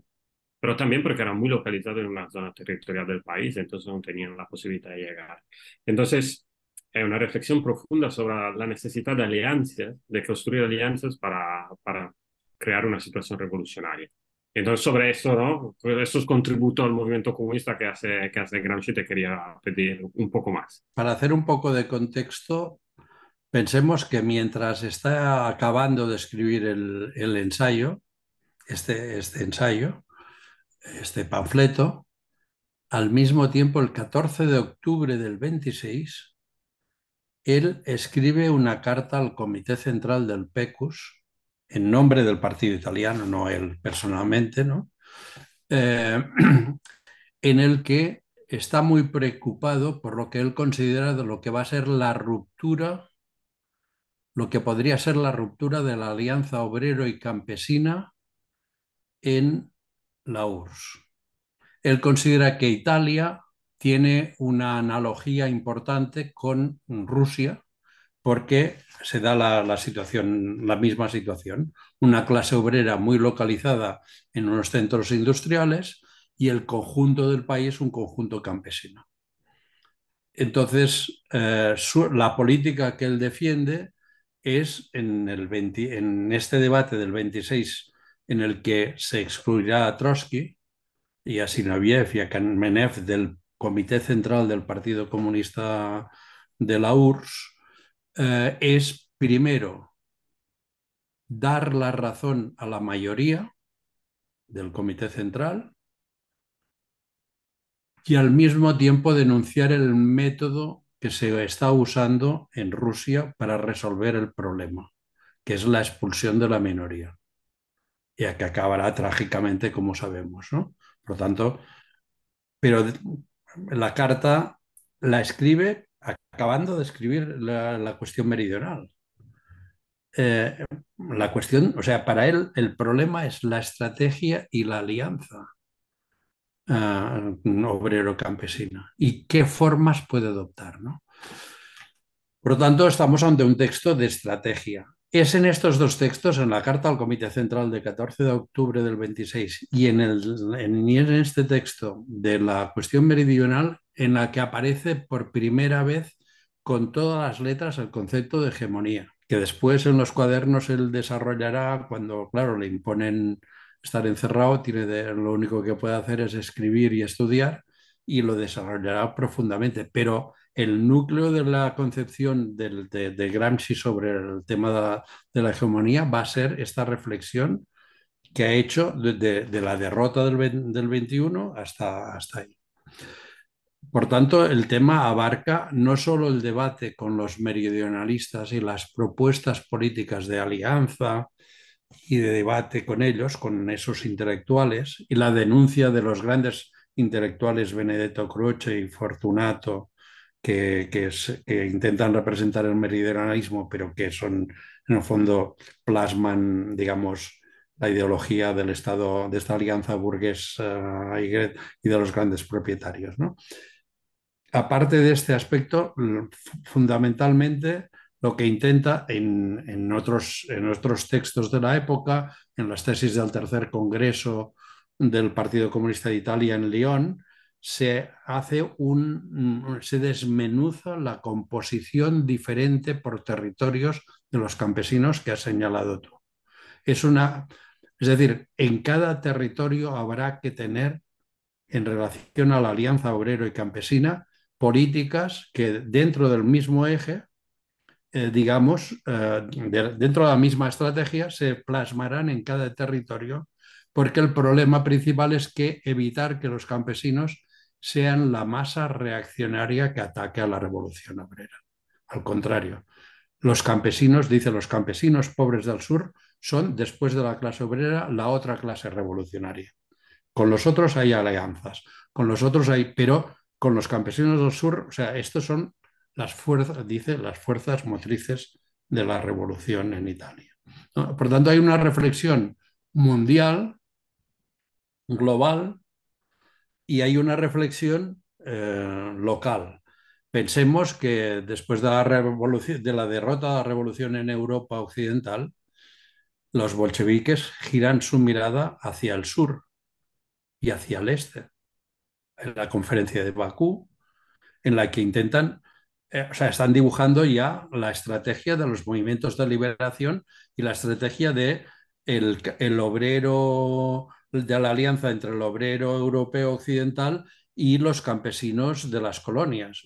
pero también porque eran muy localizados en una zona territorial del país, entonces no tenían la posibilidad de llegar. Entonces, es una reflexión profunda sobre la necesidad de alianzas, de construir alianzas para, para crear una situación revolucionaria. Entonces, sobre eso, ¿no? Pues eso es contributo al movimiento comunista que hace, que hace Gramsci, te quería pedir un poco más. Para hacer un poco de contexto, Pensemos que mientras está acabando de escribir el, ensayo, este, este, ensayo, este panfleto, al mismo tiempo, el 14 de octubre del 26, él escribe una carta al Comité Central del PECUS, en nombre del Partido Italiano, no él personalmente, ¿no? Eh, en el que está muy preocupado por lo que él considera de lo que va a ser la ruptura lo que podría ser la ruptura de la alianza obrero y campesina en la URSS. Él considera que Italia tiene una analogía importante con Rusia porque se da la, situación, la misma situación, una clase obrera muy localizada en unos centros industriales y el conjunto del país un conjunto campesino. Entonces, eh, la política que él defiende es en, el en este debate del 26 en el que se excluirá a Trotsky y a Sinoviev y a Kamenev del Comité Central del Partido Comunista de la URSS, eh, es primero dar la razón a la mayoría del Comité Central y al mismo tiempo denunciar el método que se está usando en Rusia para resolver el problema, que es la expulsión de la minoría, y que acabará trágicamente, como sabemos. Por lo tanto, pero la carta la escribe acabando de escribir la, cuestión meridional. Eh, la cuestión, o sea, para él el problema es la estrategia y la alianza un obrero campesina y qué formas puede adoptar. Por lo tanto, estamos ante un texto de estrategia. Es en estos dos textos, en la carta al Comité Central de 14 de octubre del 26 y en, el, en este texto de la cuestión meridional, en la que aparece por primera vez con todas las letras el concepto de hegemonía, que después en los cuadernos él desarrollará cuando, claro, le imponen estar encerrado, tiene lo único que puede hacer es escribir y estudiar y lo desarrollará profundamente. Pero el núcleo de la concepción de, Gramsci sobre el tema de, la hegemonía va a ser esta reflexión que ha hecho de, la derrota del, del 21 hasta, hasta, ahí. Por tanto, el tema abarca no solo el debate con los meridionalistas y las propuestas políticas de alianza y de debate con ellos, con esos intelectuales, y la denuncia de los grandes intelectuales Benedetto Croce y Fortunato, que, intentan representar el meridionalismo, pero que son, en el fondo, plasman, digamos, la ideología del Estado, de esta alianza burguesa y de los grandes propietarios. Aparte de este aspecto, fundamentalmente lo que intenta en, otros, textos de la época, en las tesis del tercer Congreso del Partido Comunista de Italia en Lyon, se hace un se desmenuza la composición diferente por territorios de los campesinos que has señalado tú. Es una es decir, en cada territorio habrá que tener en relación a la alianza obrero y campesina políticas que dentro del mismo eje eh, digamos, eh, dentro de la misma estrategia se plasmarán en cada territorio, porque el problema principal es que evitar que los campesinos sean la masa reaccionaria que ataque a la revolución obrera. Al contrario, los campesinos, dicen los campesinos pobres del sur, son, después de la clase obrera, la otra clase revolucionaria. Con los otros hay alianzas, con los otros hay, pero con los campesinos del sur, o sea, estos son las fuerzas, dice, las fuerzas motrices de la revolución en Italia. Por tanto, hay una reflexión mundial, global, y hay una reflexión eh, local. Pensemos que después de la, de la derrota de la revolución en Europa Occidental, los bolcheviques giran su mirada hacia el sur y hacia el este, en la conferencia de Bakú, en la que intentan eh, o sea, están dibujando ya la estrategia de los movimientos de liberación y la estrategia de el, obrero, de la alianza entre el obrero europeo occidental y los campesinos de las colonias,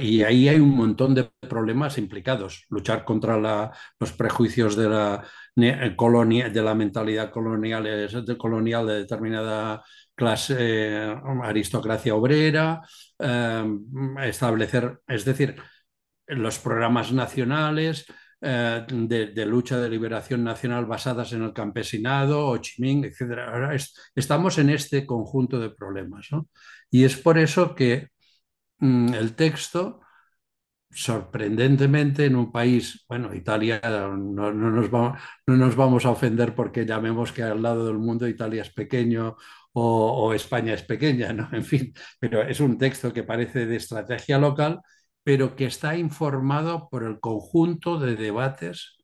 Y ahí hay un montón de problemas implicados. Luchar contra los prejuicios de la, eh, colonia, de la mentalidad colonial eh, de, colonial de determinada clase, aristocracia obrera, eh, establecer, es decir, los programas nacionales eh, de, lucha de liberación nacional basadas en el campesinado, o Chi Minh, etc. estamos en este conjunto de problemas. Y es por eso que mm, el texto sorprendentemente en un país, bueno, Italia, no, nos no, nos vamos a ofender porque llamemos que al lado del mundo Italia es pequeño o, España es pequeña, ¿no? En fin, pero es un texto que parece de estrategia local, pero que está informado por el conjunto de debates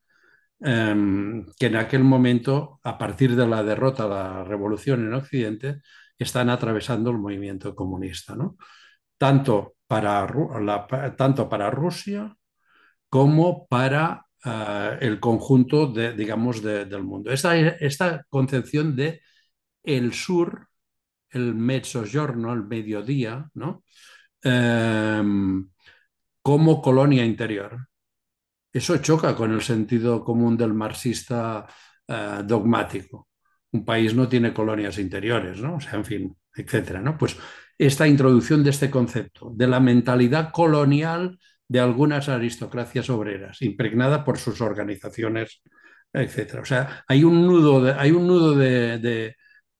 em, que en aquel momento, a partir de la derrota de la revolución en Occidente, están atravesando el movimiento comunista, ¿no? Tanto para, tanto para Rusia como para eh, el conjunto de, digamos, del mundo. esta concepción de el sur, el mezzogiorno, el mediodía, ¿no? Em, como colonia interior. Eso choca con el sentido común del marxista eh, dogmático. Un país no tiene colonias interiores, ¿no? O sea, en fin, etcétera, ¿no? Pues esta introducción de este concepto, de la mentalidad colonial de algunas aristocracias obreras, impregnada por sus organizaciones, etcétera. O sea, hay un nudo hay un nudo de,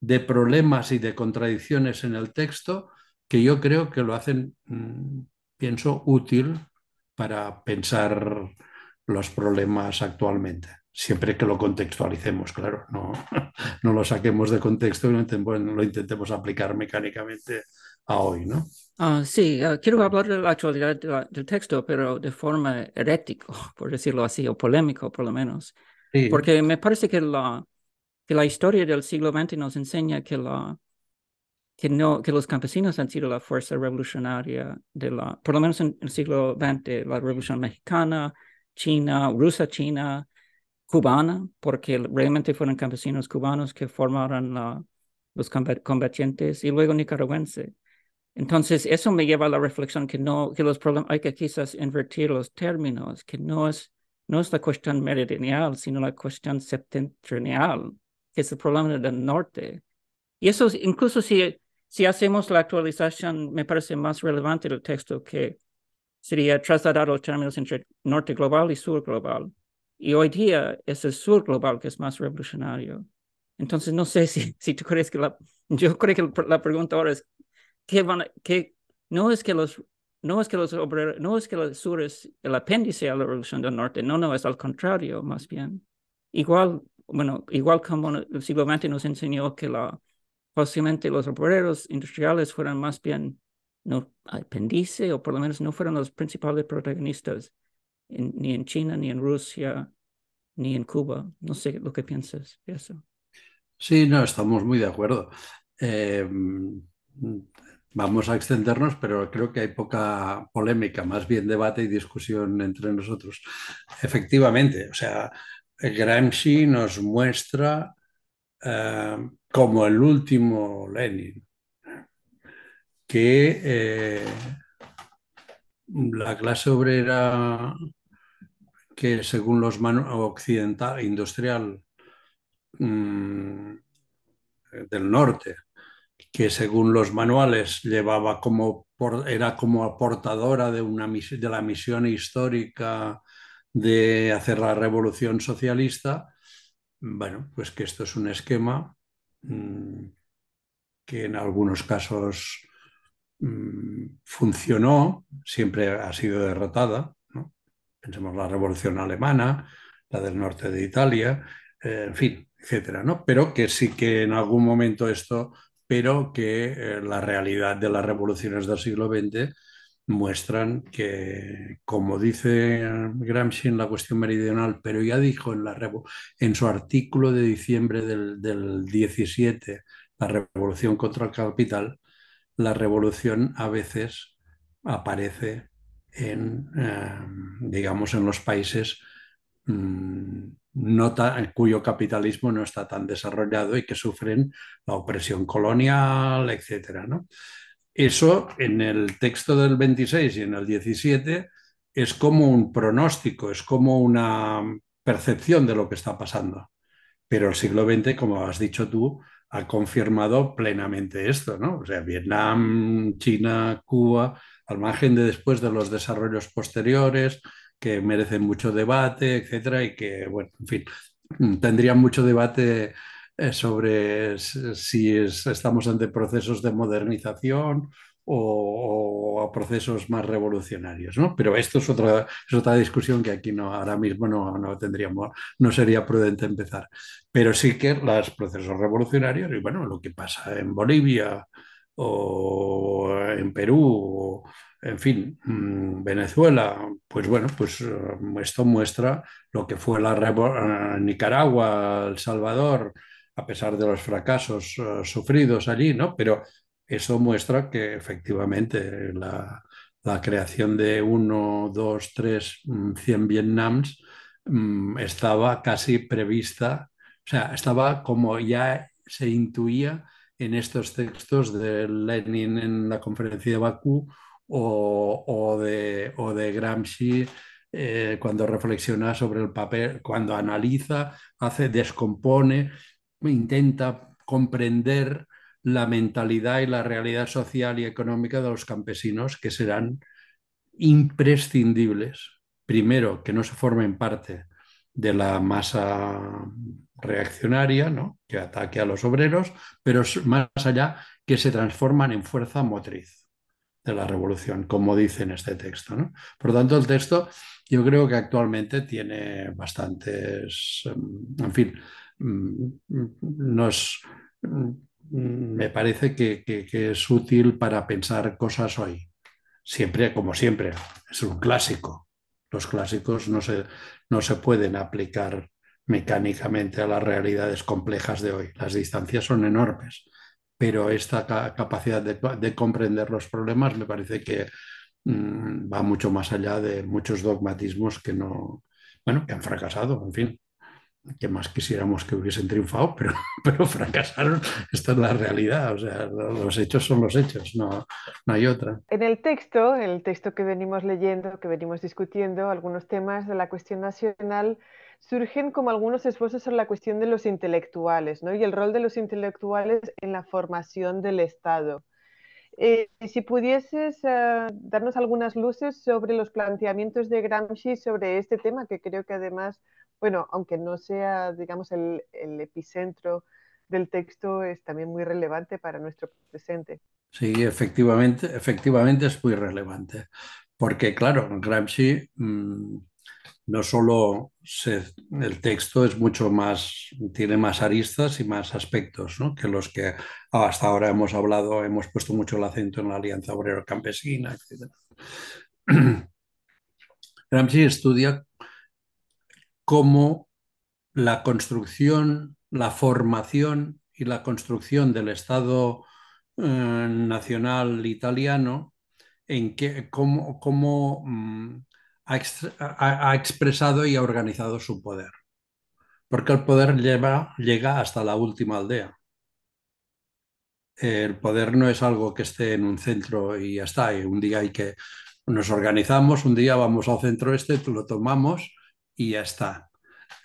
de problemas y de contradicciones en el texto que yo creo que lo hacen, mm, pienso, útil para pensar los problemas actualmente. Siempre que lo contextualicemos, claro, no, no lo saquemos de contexto y lo intentemos, aplicar mecánicamente a hoy, ¿no? Ah, sí, ah, quiero hablar de la actualidad del texto, pero de forma herética, por decirlo así, o polémico por lo menos. Porque me parece que la, que la historia del siglo XX nos enseña que, la, que, no, que los campesinos han sido la fuerza revolucionaria de la, por lo menos en, el siglo XX, la revolución mexicana, china, rusa china, cubana, porque realmente fueron campesinos cubanos que formaron la, los combatientes y luego nicaragüense. Entonces, eso me lleva a la reflexión que no, que los problemas, hay que quizás invertir los términos, que no es, no es la cuestión meridional, sino la cuestión septentrional que es el problema del norte. Y eso, incluso si, si hacemos la actualización, me parece más relevante el texto que sería trasladar los términos entre norte global y sur global. Y hoy día es el sur global que es más revolucionario. Entonces, no sé si, si tú crees que la... Yo creo que la pregunta ahora es, ¿qué van a, no es que los... No es que los obreros, no es que el sur es el apéndice a la revolución del norte, no, no, es al contrario, más bien. Igual bueno, igual como el nos enseñó que la, posiblemente los obreros industriales fueran más bien no apéndice o por lo menos no fueron los principales protagonistas ni en China, ni en Rusia, ni en Cuba. No sé lo que piensas eso. Sí, no, estamos muy de acuerdo. Em, vamos a extendernos, pero creo que hay poca polémica, más bien debate y discusión entre nosotros. Efectivamente, o sea, Gramsci nos muestra eh, como el último Lenin, que eh, la clase obrera que según los occidental industrial mm, del norte, que según los manuales llevaba como era como aportadora de, una, de la misión histórica de hacer la revolución socialista, bueno, pues que esto es un esquema mm, que en algunos casos mm, funcionó, siempre ha sido derrotada. ¿no? Pensemos la revolución alemana, la del norte de Italia, eh, en fin, etcétera, ¿no? Pero que sí que en algún momento esto, pero que eh, la realidad de las revoluciones del siglo XX muestran que, como dice Gramsci en la cuestión meridional, pero ya dijo en, la, en su artículo de diciembre del, 17, la revolución contra el capital, la revolución a veces aparece en, eh, digamos, en los países mm, cuyo capitalismo no está tan desarrollado y que sufren la opresión colonial, etc. ¿no? Eso en el texto del 26 y en el 17 es como un pronóstico, es como una percepción de lo que está pasando. Pero el siglo XX, como has dicho tú, ha confirmado plenamente esto, ¿no? O sea, Vietnam, China, Cuba, al margen de después de los desarrollos posteriores, que merecen mucho debate, etcétera, y que, bueno, en fin, tendrían mucho debate eh, sobre si estamos ante procesos de modernización o, a procesos más revolucionarios, ¿no? Pero esto es otra, discusión que aquí no, ahora mismo no, tendríamos, no sería prudente empezar. Pero sí que los procesos revolucionarios, y bueno, lo que pasa en Bolivia o en Perú, en fin, mm, Venezuela, pues bueno, pues eh, esto muestra lo que fue la eh, Nicaragua, El Salvador, a pesar de los fracasos eh, sufridos allí, ¿no? Pero eso muestra que efectivamente la, creación de uno, dos, tres mm, cien Vietnams mm, estaba casi prevista, o sea, estaba como ya se intuía en estos textos de Lenin en la conferencia de Bakú o, de, Gramsci eh, cuando reflexiona sobre el papel, cuando analiza, hace, descompone intenta comprender la mentalidad y la realidad social y económica de los campesinos que serán imprescindibles. Primero, que no se formen parte de la masa reaccionaria, ¿no? que ataque a los obreros, pero más allá, que se transforman en fuerza motriz de la revolución, como dice en este texto. ¿no? Por lo tanto, el texto yo creo que actualmente tiene bastantes, em, en fin, Mm, mm, mm, me parece que, es útil para pensar cosas hoy. Siempre, como siempre, es un clásico. Los clásicos no se, no se pueden aplicar mecánicamente a las realidades complejas de hoy. Las distancias son enormes, pero esta capacidad de, comprender los problemas me parece que va mucho más allá de muchos dogmatismos que no, bueno, que han fracasado, en fin que más quisiéramos que hubiesen triunfado, pero, fracasaron. Esta es la realidad, o sea, los hechos son los hechos, no, no hay otra. En el texto, el texto que venimos leyendo, que venimos discutiendo, algunos temas de la cuestión nacional surgen como algunos esfuerzos en la cuestión de los intelectuales ¿no? y el rol de los intelectuales en la formación del Estado. Eh, si pudieses eh, darnos algunas luces sobre los planteamientos de Gramsci sobre este tema, que creo que además bueno, aunque no sea, digamos, el, epicentro del texto, es también muy relevante para nuestro presente. Sí, efectivamente, efectivamente es muy relevante, porque claro, Gramsci mm, no solo el texto es mucho más, tiene más aristas y más aspectos ¿no? que los que hasta ahora hemos hablado, hemos puesto mucho el acento en la Alianza Obrero Campesina, etc. Gramsci estudia cómo la construcción, la formación y la construcción del Estado eh, nacional italiano, en que, cómo, mm, ha, expresado y ha organizado su poder. Porque el poder llega hasta la última aldea. El poder no es algo que esté en un centro y ya está. un día hay que nos organizamos, un día vamos al centro este, lo tomamos y ya está.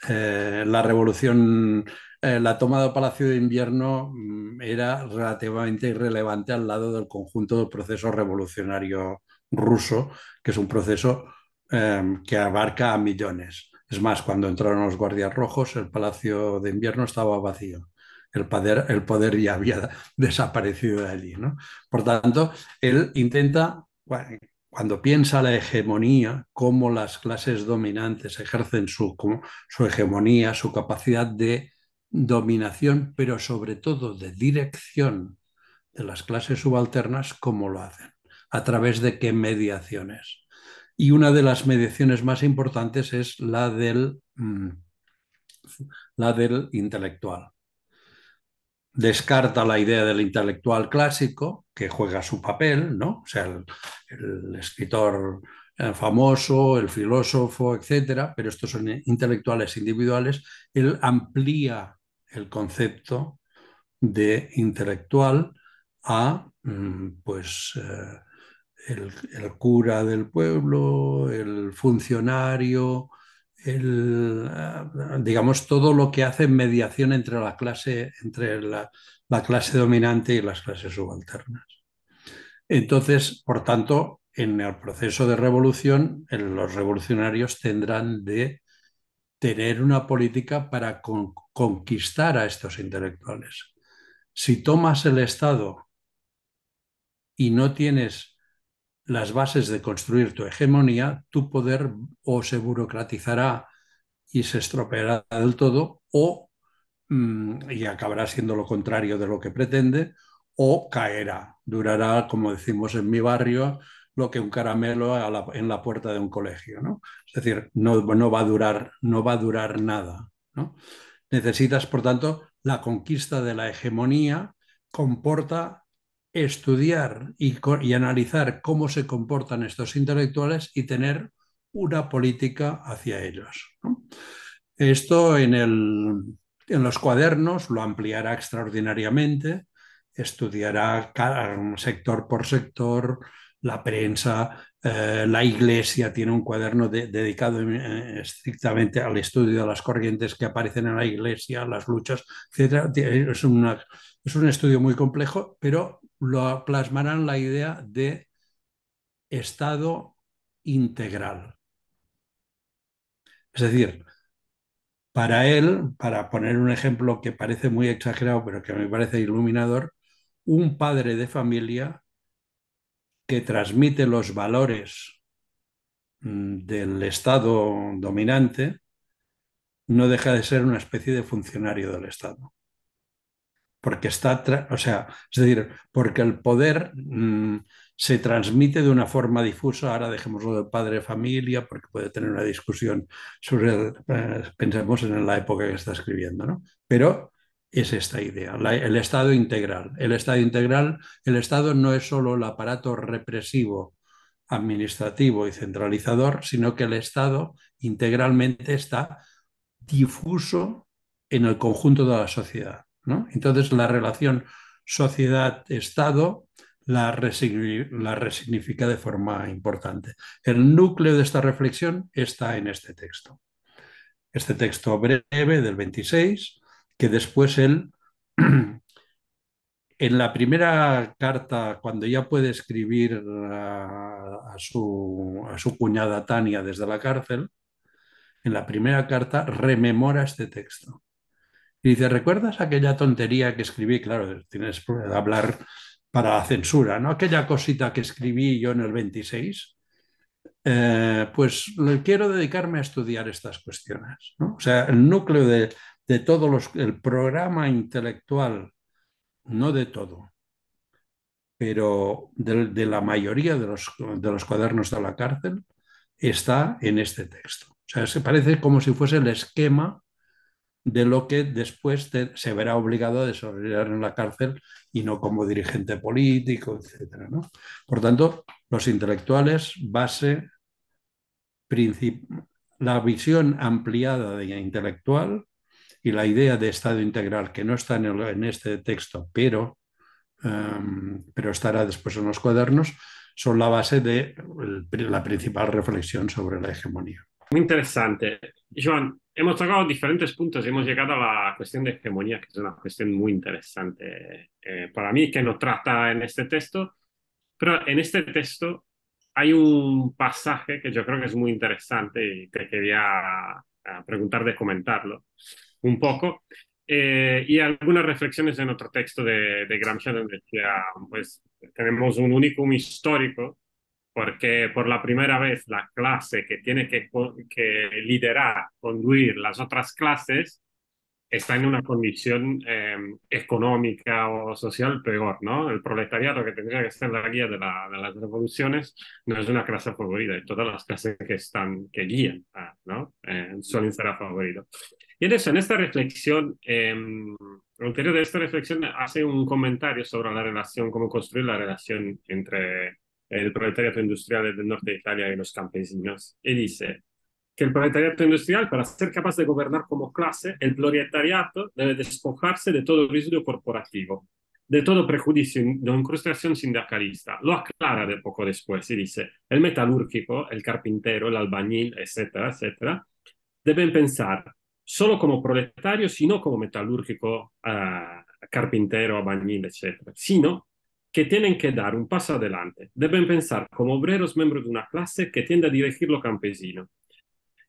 Eh, la revolución, eh, la toma del Palacio de Invierno mm, era relativamente irrelevante al lado del conjunto del proceso revolucionario ruso, que es un proceso em, que abarca a millones. Es más, cuando entraron los guardias rojos, el Palacio de Invierno estaba vacío. El poder, el poder ya había desaparecido de allí. Por tanto, él intenta, cuando piensa la hegemonía, cómo las clases dominantes ejercen su, su hegemonía, su capacidad de dominación, pero sobre todo de dirección de las clases subalternas, cómo lo hacen, a través de qué mediaciones. Y una de las mediaciones más importantes es la del, mm, la del intelectual descarta la idea del intelectual clásico, que juega su papel, ¿no? O sea, el, escritor eh, famoso, el filósofo, etcétera, pero estos son intelectuales individuales. Él amplía el concepto de intelectual a mm, pues eh, el cura del pueblo, el funcionario, el, eh, digamos, todo lo que hace mediación entre la clase, entre la, clase dominante y las clases subalternas. Entonces, por tanto, en el proceso de revolución, los revolucionarios tendrán de tener una política para conquistar a estos intelectuales. Si tomas el Estado y no tienes las bases de construir tu hegemonía, tu poder o se burocratizará y se estropeará del todo o mm, y acabará siendo lo contrario de lo que pretende o caerá, durará, como decimos en mi barrio, lo que un caramelo en la puerta de un colegio. ¿no? Es decir, no, no, va a durar, no va a durar nada. ¿no? Necesitas, por tanto, la conquista de la hegemonía comporta estudiar y, analizar cómo se comportan estos intelectuales y tener una política hacia ellos. Esto en, el, en, los cuadernos lo ampliará extraordinariamente, estudiará sector por sector, la prensa, eh, la iglesia tiene un cuaderno dedicado eh, estrictamente al estudio de las corrientes que aparecen en la iglesia, las luchas, etc. Es, es un estudio muy complejo, pero lo plasmarán la idea de estado integral. Es decir, para él, para poner un ejemplo que parece muy exagerado, pero que me parece iluminador, un padre de familia que transmite los valores mm, del Estado dominante no deja de ser una especie de funcionario del Estado porque está, o sea, es decir, porque el poder mm, se transmite de una forma difusa, ahora dejémoslo de padre-familia, porque puede tener una discusión sobre, eh, pensemos en la época que está escribiendo, ¿no? Pero es esta idea, el Estado integral. El Estado integral, el Estado no es solo el aparato represivo, administrativo y centralizador, sino que el Estado integralmente está difuso en el conjunto de la sociedad. Entonces la relación sociedad-estado la, resignifica de forma importante. El núcleo de esta reflexión está en este texto. Este texto breve del 26, que después él en la primera carta, cuando ya puede escribir a, su, cuñada Tania desde la cárcel, en la primera carta rememora este texto. Y dice, ¿recuerdas aquella tontería que escribí? Claro, tienes que hablar para la censura, ¿no? Aquella cosita que escribí yo en el 26. Eh, pues quiero dedicarme a estudiar estas cuestiones. ¿no? O sea, el núcleo de, de todos los, el programa intelectual, no de todo, pero de, la mayoría de los, de los, cuadernos de la cárcel, está en este texto. O sea, se parece como si fuese el esquema de lo que después se verá obligado a desarrollar en la cárcel y no como dirigente político, etc. Por tanto, los intelectuales, base, la visión ampliada de intelectual y la idea de Estado integral, que no está en, este texto, pero, em, pero estará después en los cuadernos, son la base de la principal reflexión sobre la hegemonía. Muy interesante. Joan, hemos tocado diferentes puntos y hemos llegado a la cuestión de hegemonía, que es una cuestión muy interesante eh, para mí, que no trata en este texto, pero en este texto hay un pasaje que yo creo que es muy interesante y te quería eh, preguntar de comentarlo un poco. Eh, y algunas reflexiones en otro texto de, Gramsci, donde decía, pues tenemos un únicum histórico porque por la primera vez la clase que tiene que, que liderar, conducir las otras clases, está en una condición em, económica o social peor, ¿no? El proletariado que tendría que ser la guía de, las revoluciones no es una clase favorita y todas las clases que están, que guían, ah, ¿no? Eh, suelen ser favorito. Y en eso, en esta reflexión, eh, em, autor de esta reflexión hace un comentario sobre la relación, cómo construir la relación entre el proletariado industrial del norte de Italia y los campesinos, y dice que el proletariado industrial, para ser capaz de gobernar como clase, el proletariado debe despojarse de todo residuo corporativo, de todo prejuicio de incrustación sindicalista. Lo aclara de poco después y dice, el metalúrgico, el carpintero, el albañil, etcétera, etcétera, deben pensar solo como proletario sino como metalúrgico, ah, carpintero, albañil, etcétera, sino que tienen que dar un paso adelante. Deben pensar como obreros miembros de una clase que tiende a dirigir lo campesino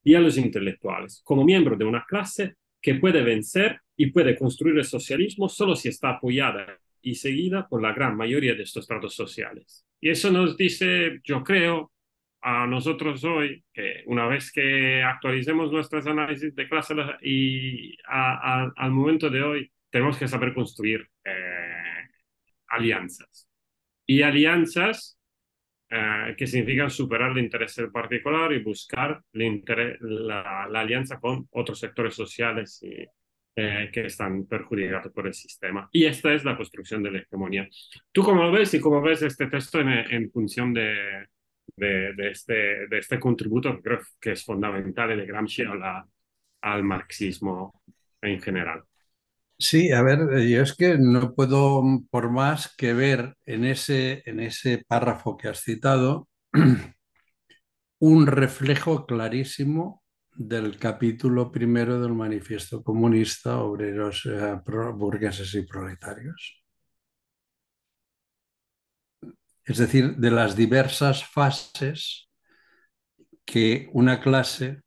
y a los intelectuales, como miembros de una clase que puede vencer y puede construir el socialismo solo si está apoyada y seguida por la gran mayoría de estos tratos sociales. Y eso nos dice, yo creo, a nosotros hoy, que una vez que actualicemos nuestros análisis de clase y al momento de hoy, tenemos que saber construir eh, alianzas. Y alianzas eh, que significan superar el interés del particular y buscar la, alianza con otros sectores sociales eh, que están perjudicados por el sistema. Y esta es la construcción de la hegemonía. ¿Tú cómo ves y cómo ves este texto en, función de, de, este, de este contributo que creo que es fundamental de Gramsci la, al marxismo en general? Sí, a ver, eh, yo es que no puedo, mm, por más que ver en ese, en ese párrafo que has citado, un reflejo clarísimo del capítulo primero del Manifiesto Comunista, Obreros, eh, Burgueses y Proletarios. Es decir, de las diversas fases que una clase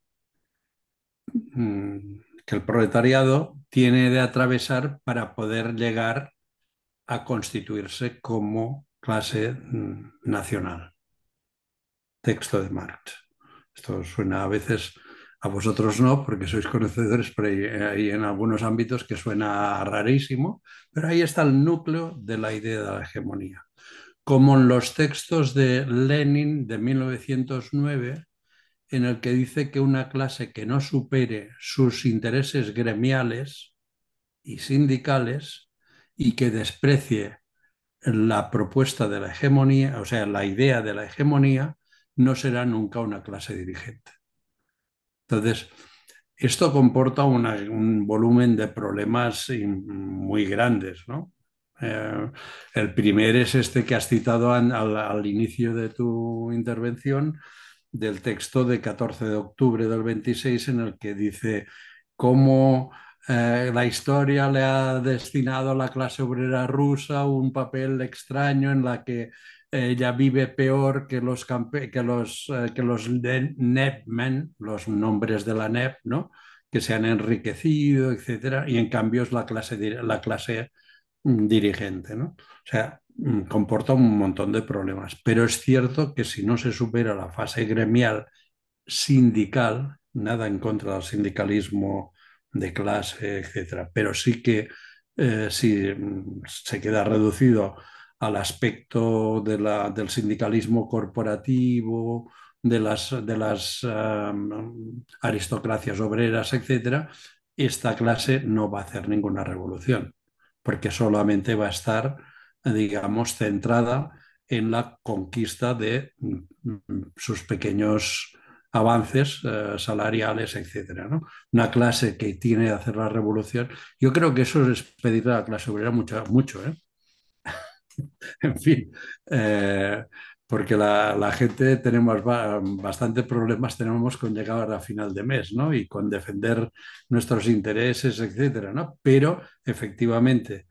mm, que el proletariado tiene de atravesar para poder llegar a constituirse como clase mm, nacional. Texto de Marx. Esto suena a veces, a vosotros no, porque sois conocedores, pero hay, en algunos ámbitos que suena rarísimo, pero ahí está el núcleo de la idea de la hegemonía. Como en los textos de Lenin de 1909, en el que dice que una clase que no supere sus intereses gremiales y sindicales y que desprecie la propuesta de la hegemonía, o sea, la idea de la hegemonía, no será nunca una clase dirigente. Entonces, esto comporta un volumen de problemas muy grandes, ¿no? Eh, el primer es este que has citado al inicio de tu intervención, del texto de 14 de octubre del 26 en el que dice cómo eh, la historia le ha destinado a la clase obrera rusa un papel extraño en la que ella vive peor que los, que los, eh, que los Nepmen, los nombres de la NEP, ¿no? que se han enriquecido, etc. Y en cambio es la clase, la clase dirigente. ¿no? O sea, Mm, comporta un montón de problemas. Pero es cierto que si no se supera la fase gremial sindical, nada en contra del sindicalismo de clase, etcétera, pero sí que eh, si mm, se queda reducido al aspecto del sindicalismo corporativo, de las, de las aristocracias obreras, etcétera, esta clase no va a hacer ninguna revolución, porque solamente va a estar digamos, centrada en la conquista de mm, mm, sus pequeños avances eh, salariales, etc. ¿no? Una clase que tiene que hacer la revolución. Yo creo que eso es pedir a la clase obrera mucho. mucho ¿eh? en fin, eh, porque la, gente tenemos bastantes problemas tenemos con llegar a final de mes ¿no? y con defender nuestros intereses, etc. ¿no? Pero efectivamente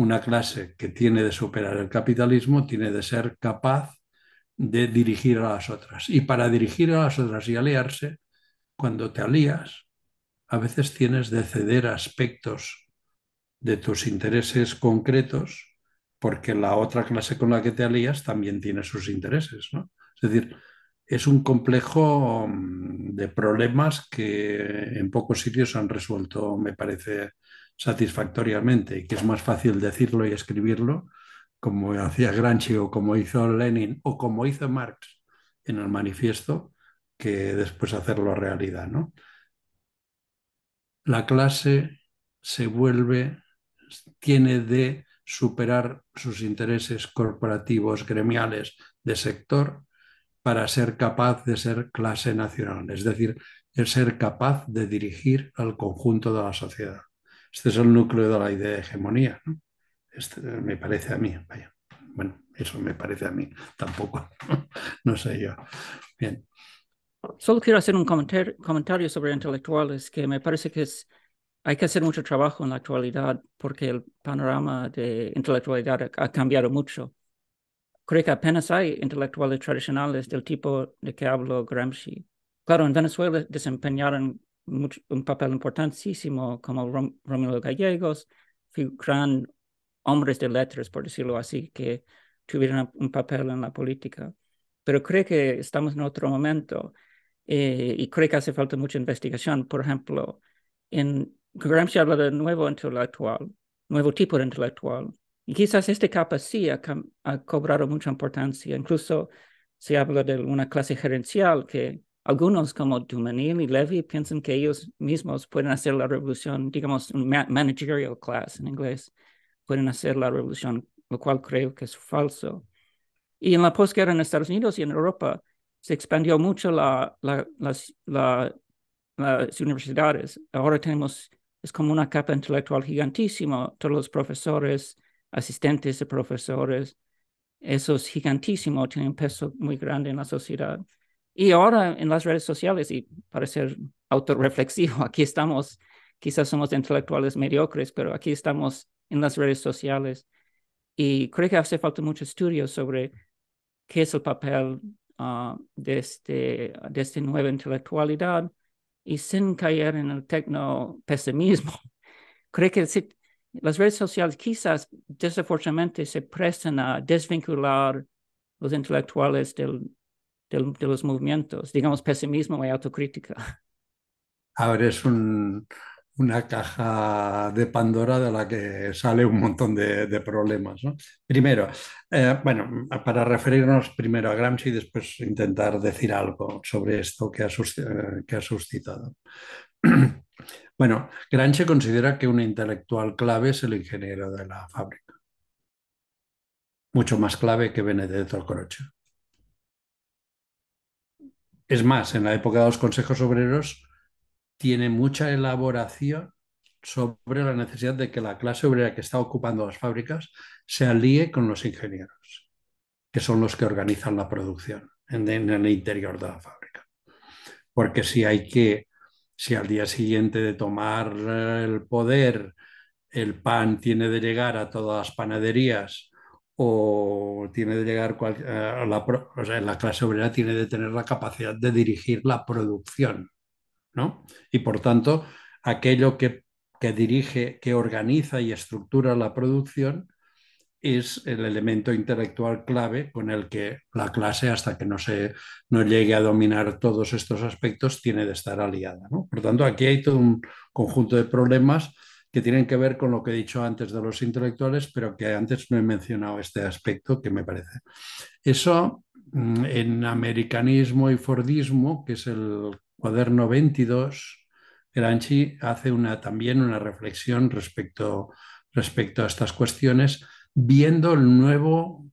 una clase que tiene de superar el capitalismo tiene de ser capaz de dirigir a las otras. Y para dirigir a las otras y aliarse, cuando te alías, a veces tienes de ceder aspectos de tus intereses concretos, porque la otra clase con la que te alías también tiene sus intereses. Es decir, es un complejo mm, de problemas que en pocos sitios han resuelto, me parece, satisfactoriamente y que es más fácil decirlo y escribirlo, como hacía Gramsci o como hizo Lenin o como hizo Marx en el manifiesto, que después hacerlo realidad. ¿no? La clase se vuelve, tiene de superar sus intereses corporativos, gremiales, de sector, para ser capaz de ser clase nacional, es decir, el ser capaz de dirigir al conjunto de la sociedad. Este es el núcleo de la idea de hegemonía, Este, me parece a mí, Bueno, eso me parece a mí tampoco, no sé yo. Bien. Solo quiero hacer un comentario sobre intelectuales que me parece que hay que hacer mucho trabajo en la actualidad porque el panorama de intelectualidad ha, cambiado mucho. Creo que apenas hay intelectuales tradicionales del tipo de que hablo Gramsci. Claro, en Venezuela desempeñaron un papel importantísimo como Romulo Gallegos, gran hombres de letras, por decirlo así, que tuvieron un papel en la política. Pero creo que estamos en otro momento eh, y creo que hace falta mucha investigación. Por ejemplo, en Gramsci habla de nuevo intelectual, nuevo tipo de intelectual. Y quizás este capa sí ha cobrado mucha importancia. Incluso se habla de una clase gerencial que algunos como Dumanil y Levy piensan que ellos mismos pueden hacer la revolución, digamos, un managerial class en inglés, pueden hacer la revolución, lo cual creo que es falso. Y en la posguerra en Estados Unidos y en Europa se expandió mucho la, las, universidades. Ahora tenemos, es como una capa intelectual gigantísima, todos los profesores, asistentes de profesores, esos gigantísimo, tienen un peso muy grande en la sociedad. Y ahora en las redes sociales, y para ser autorreflexivo, aquí estamos, quizás somos intelectuales mediocres, pero aquí estamos en las redes sociales. Y creo que hace falta mucho estudio sobre qué es el papel ah, de, este, de esta nueva intelectualidad y sin caer en el tecno pesimismo. Creo que las redes sociales quizás desafortunadamente se prestan a desvincular los intelectuales del, de, los movimientos, digamos pesimismo y autocrítica. Ahora es una caja de Pandora de la que sale un montón de, problemas. Primero, eh, bueno, para referirnos primero a Gramsci y después intentar decir algo sobre esto que ha, eh, que ha suscitado. Bueno, Gramsci considera que un intelectual clave es el ingeniero de la fábrica, mucho más clave que Benedetto Croce. Es más, en la época de los consejos obreros tiene mucha elaboración sobre la necesidad de que la clase obrera que está ocupando las fábricas se alíe con los ingenieros, que son los que organizan la producción en, en el interior de la fábrica. Porque si hay que, si al día siguiente de tomar eh, el poder, el pan tiene de llegar a todas las panaderías o tiene de llegar eh, la, clase obrera tiene de tener la capacidad de dirigir la producción, Y por tanto, aquello que, que dirige, que organiza y estructura la producción es el elemento intelectual clave con el que la clase, hasta que no, se, no llegue a dominar todos estos aspectos, tiene de estar aliada. Por tanto, aquí hay todo un conjunto de problemas que tienen que ver con lo que he dicho antes de los intelectuales, pero que antes no he mencionado este aspecto que me parece. Eso mm, en americanismo y fordismo, que es el cuaderno 22, anchi hace una, también una reflexión respecto, respecto a estas cuestiones, viendo el nuevo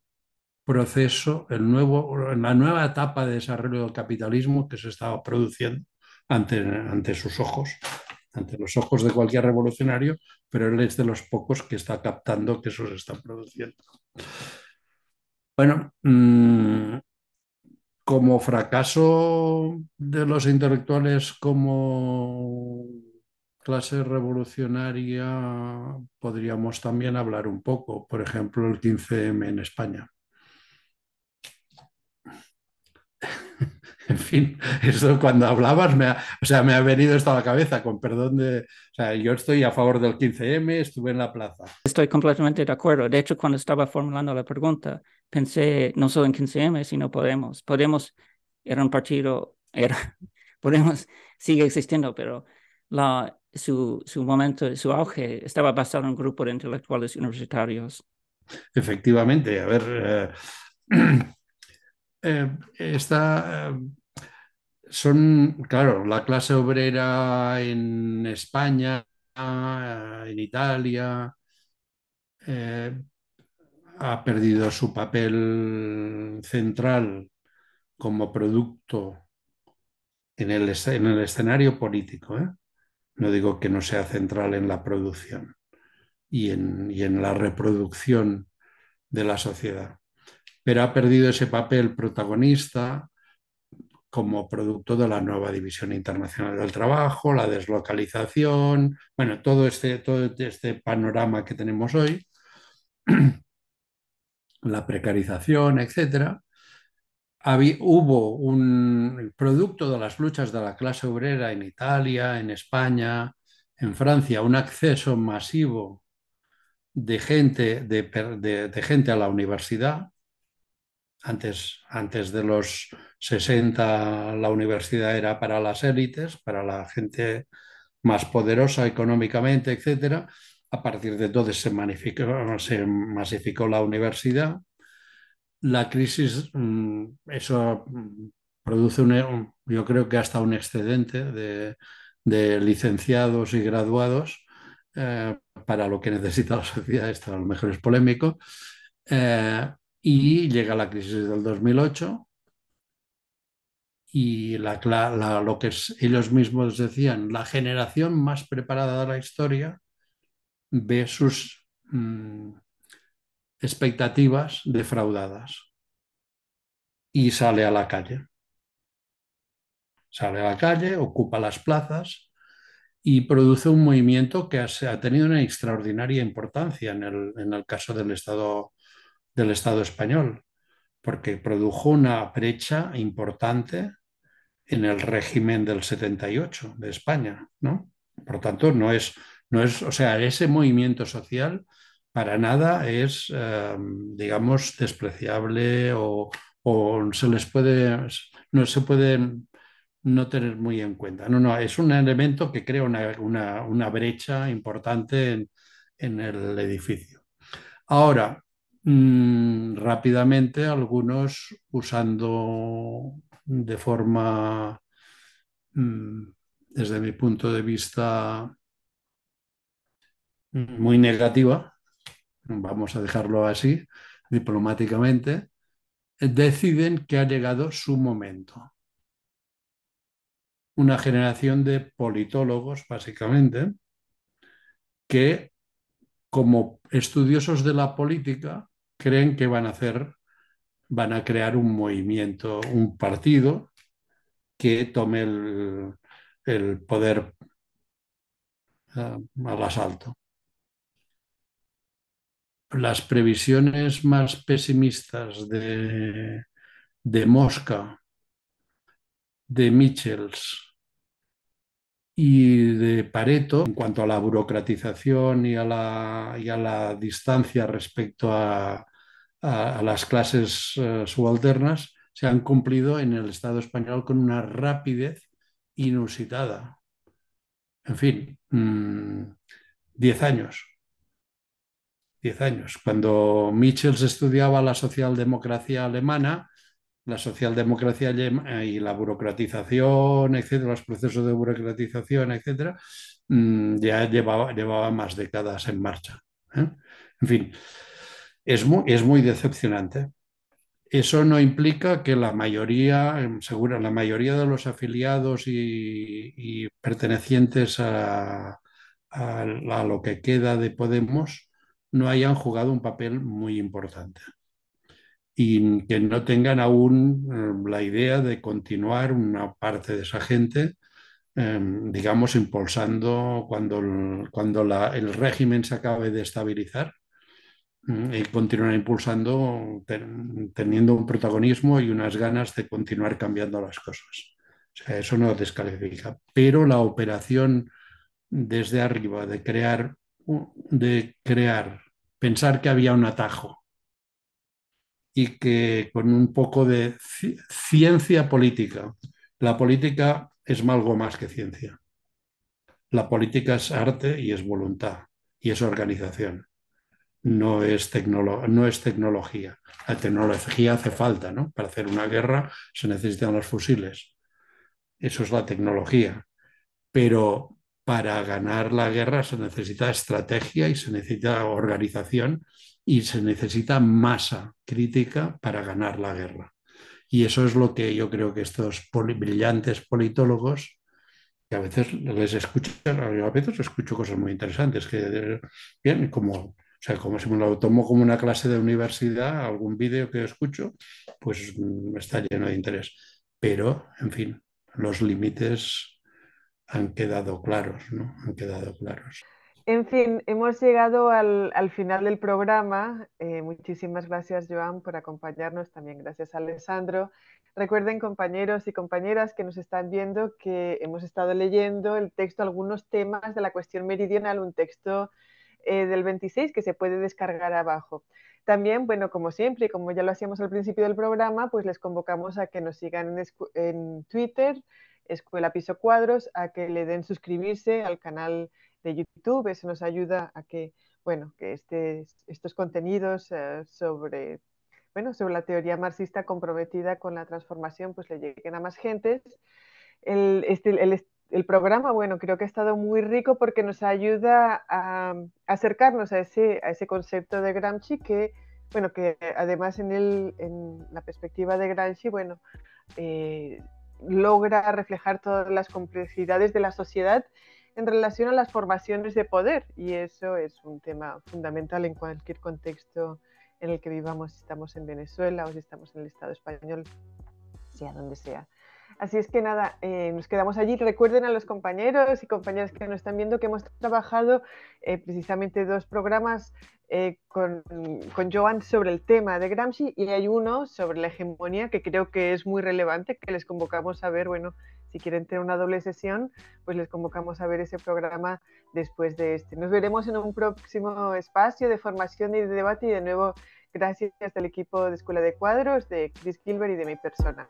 proceso, el nuevo, la nueva etapa de desarrollo del capitalismo que se estaba produciendo ante, ante sus ojos ante los ojos de cualquier revolucionario, pero él es de los pocos que está captando que eso se está produciendo. Bueno, mm, como fracaso de los intelectuales como clase revolucionaria, podríamos también hablar un poco, por ejemplo, el 15M en España. En fin, eso cuando hablabas me ha, o sea, me ha venido esto a la cabeza, con perdón de... O sea, yo estoy a favor del 15M, estuve en la plaza. Estoy completamente de acuerdo. De hecho, cuando estaba formulando la pregunta, pensé no solo en 15M, sino Podemos. Podemos era un partido, era, Podemos sigue existiendo, pero su, su momento, su auge estaba basado en un grupo de intelectuales universitarios. Efectivamente, a ver... Eh, eh, eh, está, son, claro, la clase obrera en España, eh, en Italia, eh, ha perdido su papel central como producto en el, escenario político. ¿eh? No digo que no sea central en la producción y en la reproducción de la sociedad, pero ha perdido ese papel protagonista como producto de la nueva División Internacional del Trabajo, la deslocalización, bueno, todo este, este panorama que tenemos hoy, la precarización, etc. hubo un producto de las luchas de la clase obrera en Italia, en España, en Francia, un acceso masivo de gente, de gente a la universidad, antes, antes de los 60 la universidad era para las élites, para la gente más poderosa económicamente, etc. A partir de entonces se, masificó la universidad. La crisis, mm, eso mm, produce, yo creo que hasta un excedente de, licenciados y graduados eh, para lo que necesita la sociedad, esto a lo mejor es polémico, eh, y llega la crisis del 2008 y la, lo que ellos mismos decían, la generación más preparada de la historia ve sus mm, expectativas defraudadas y sale a la calle. Sale a la calle, ocupa las plazas y produce un movimiento que ha, ha tenido una extraordinaria importancia en el, en el caso del Estado del Estado español, porque produjo una brecha importante en el régimen del 78 de España, ¿no? Por tanto, no es, no es, o sea, ese movimiento social para nada es, eh, digamos, despreciable o, se les puede, no se puede no tener muy en cuenta. No, no, es un elemento que crea una, brecha importante en, en el edificio. Ahora, Mm, rápidamente, algunos usando de forma, mm, desde mi punto de vista, mm, muy negativa, vamos a dejarlo así, diplomáticamente, deciden que ha llegado su momento. Una generación de politólogos, básicamente, que como estudiosos de la política creen que van a hacer, van a crear un movimiento, un partido que tome el, poder eh, al asalto. Las previsiones más pesimistas de, de Mosca, de Michels y de Pareto en cuanto a la burocratización y a la, y a la distancia respecto a, a, las clases eh, subalternas se han cumplido en el Estado español con una rapidez inusitada. En fin, mm, diez años. diez años. Cuando Michels estudiaba la socialdemocracia alemana, la socialdemocracia y la burocratización, etcétera, los procesos de burocratización, etcétera, mm, ya llevaba, llevaba más décadas en marcha. ¿eh? En fin, es muy, es muy decepcionante. Eso no implica que la mayoría, em, seguro, la mayoría de los afiliados y, pertenecientes a, lo que queda de Podemos no hayan jugado un papel muy importante y que no tengan aún em, la idea de continuar una parte de esa gente, em, digamos, impulsando cuando, cuando el régimen se acabe de estabilizar y continuar impulsando, teniendo un protagonismo y unas ganas de continuar cambiando las cosas. eso no descalifica. Pero la operación desde arriba de crear, de crear, pensar que había un atajo y que con un poco de ciencia política, la política es algo más que ciencia. La política es arte y es voluntad y es organización no es, no es tecnología. La tecnología hace falta, ¿no? Para hacer una guerra se necesitan los fusiles. Eso es la tecnología. Pero para ganar la guerra se necesita estrategia y se necesita organización y se necesita masa crítica para ganar la guerra. Y eso es lo que yo creo que estos brillantes politólogos, que a veces les escucho a veces escucho cosas muy interesantes, que eh, bien, como o sea, como si me lo tomo como una clase de universidad, algún vídeo que escucho, pues mm, está lleno de interés. Pero, en fin, los límites han quedado claros, ¿no? Han quedado claros. En fin, hemos llegado al, final del programa. Eh, muchísimas gracias, Joan, por acompañarnos. También gracias, Alessandro. Recuerden, compañeros y compañeras que nos están viendo, que hemos estado leyendo el texto, algunos temas de la cuestión meridional, un texto eh, del 26 que se puede descargar abajo. También, bueno, como siempre, como ya lo hacíamos al principio del programa, pues les convocamos a que nos sigan en, Twitter, Escuela Piso Cuadros, a que le den suscribirse al canal de YouTube. Eso nos ayuda a que, bueno, que este, estos contenidos eh, sobre, bueno, sobre la teoría marxista comprometida con la transformación, pues le lleguen a más gentes. El, este, el, el programa, bueno, creo que ha estado muy rico porque nos ayuda a, mm, acercarnos a ese, a ese concepto de Gramsci que, bueno, que además en, el, en la perspectiva de Gramsci, bueno, eh, logra reflejar todas las complejidades de la sociedad en relación a las formaciones de poder y eso es un tema fundamental en cualquier contexto en el que vivamos, si estamos en Venezuela o si estamos en el Estado español, sea donde sea. Así es que nada, eh, nos quedamos allí. Recuerden a los compañeros y compañeras que nos están viendo que hemos trabajado eh, precisamente dos programas eh, con, con, Joan sobre el tema de Gramsci y hay uno sobre la hegemonía que creo que es muy relevante, que les convocamos a ver, bueno, si quieren tener una doble sesión, pues les convocamos a ver ese programa después de este. Nos veremos en un próximo espacio de formación y de debate y de nuevo gracias al equipo de Escuela de Cuadros, de Chris Gilbert y de mi persona.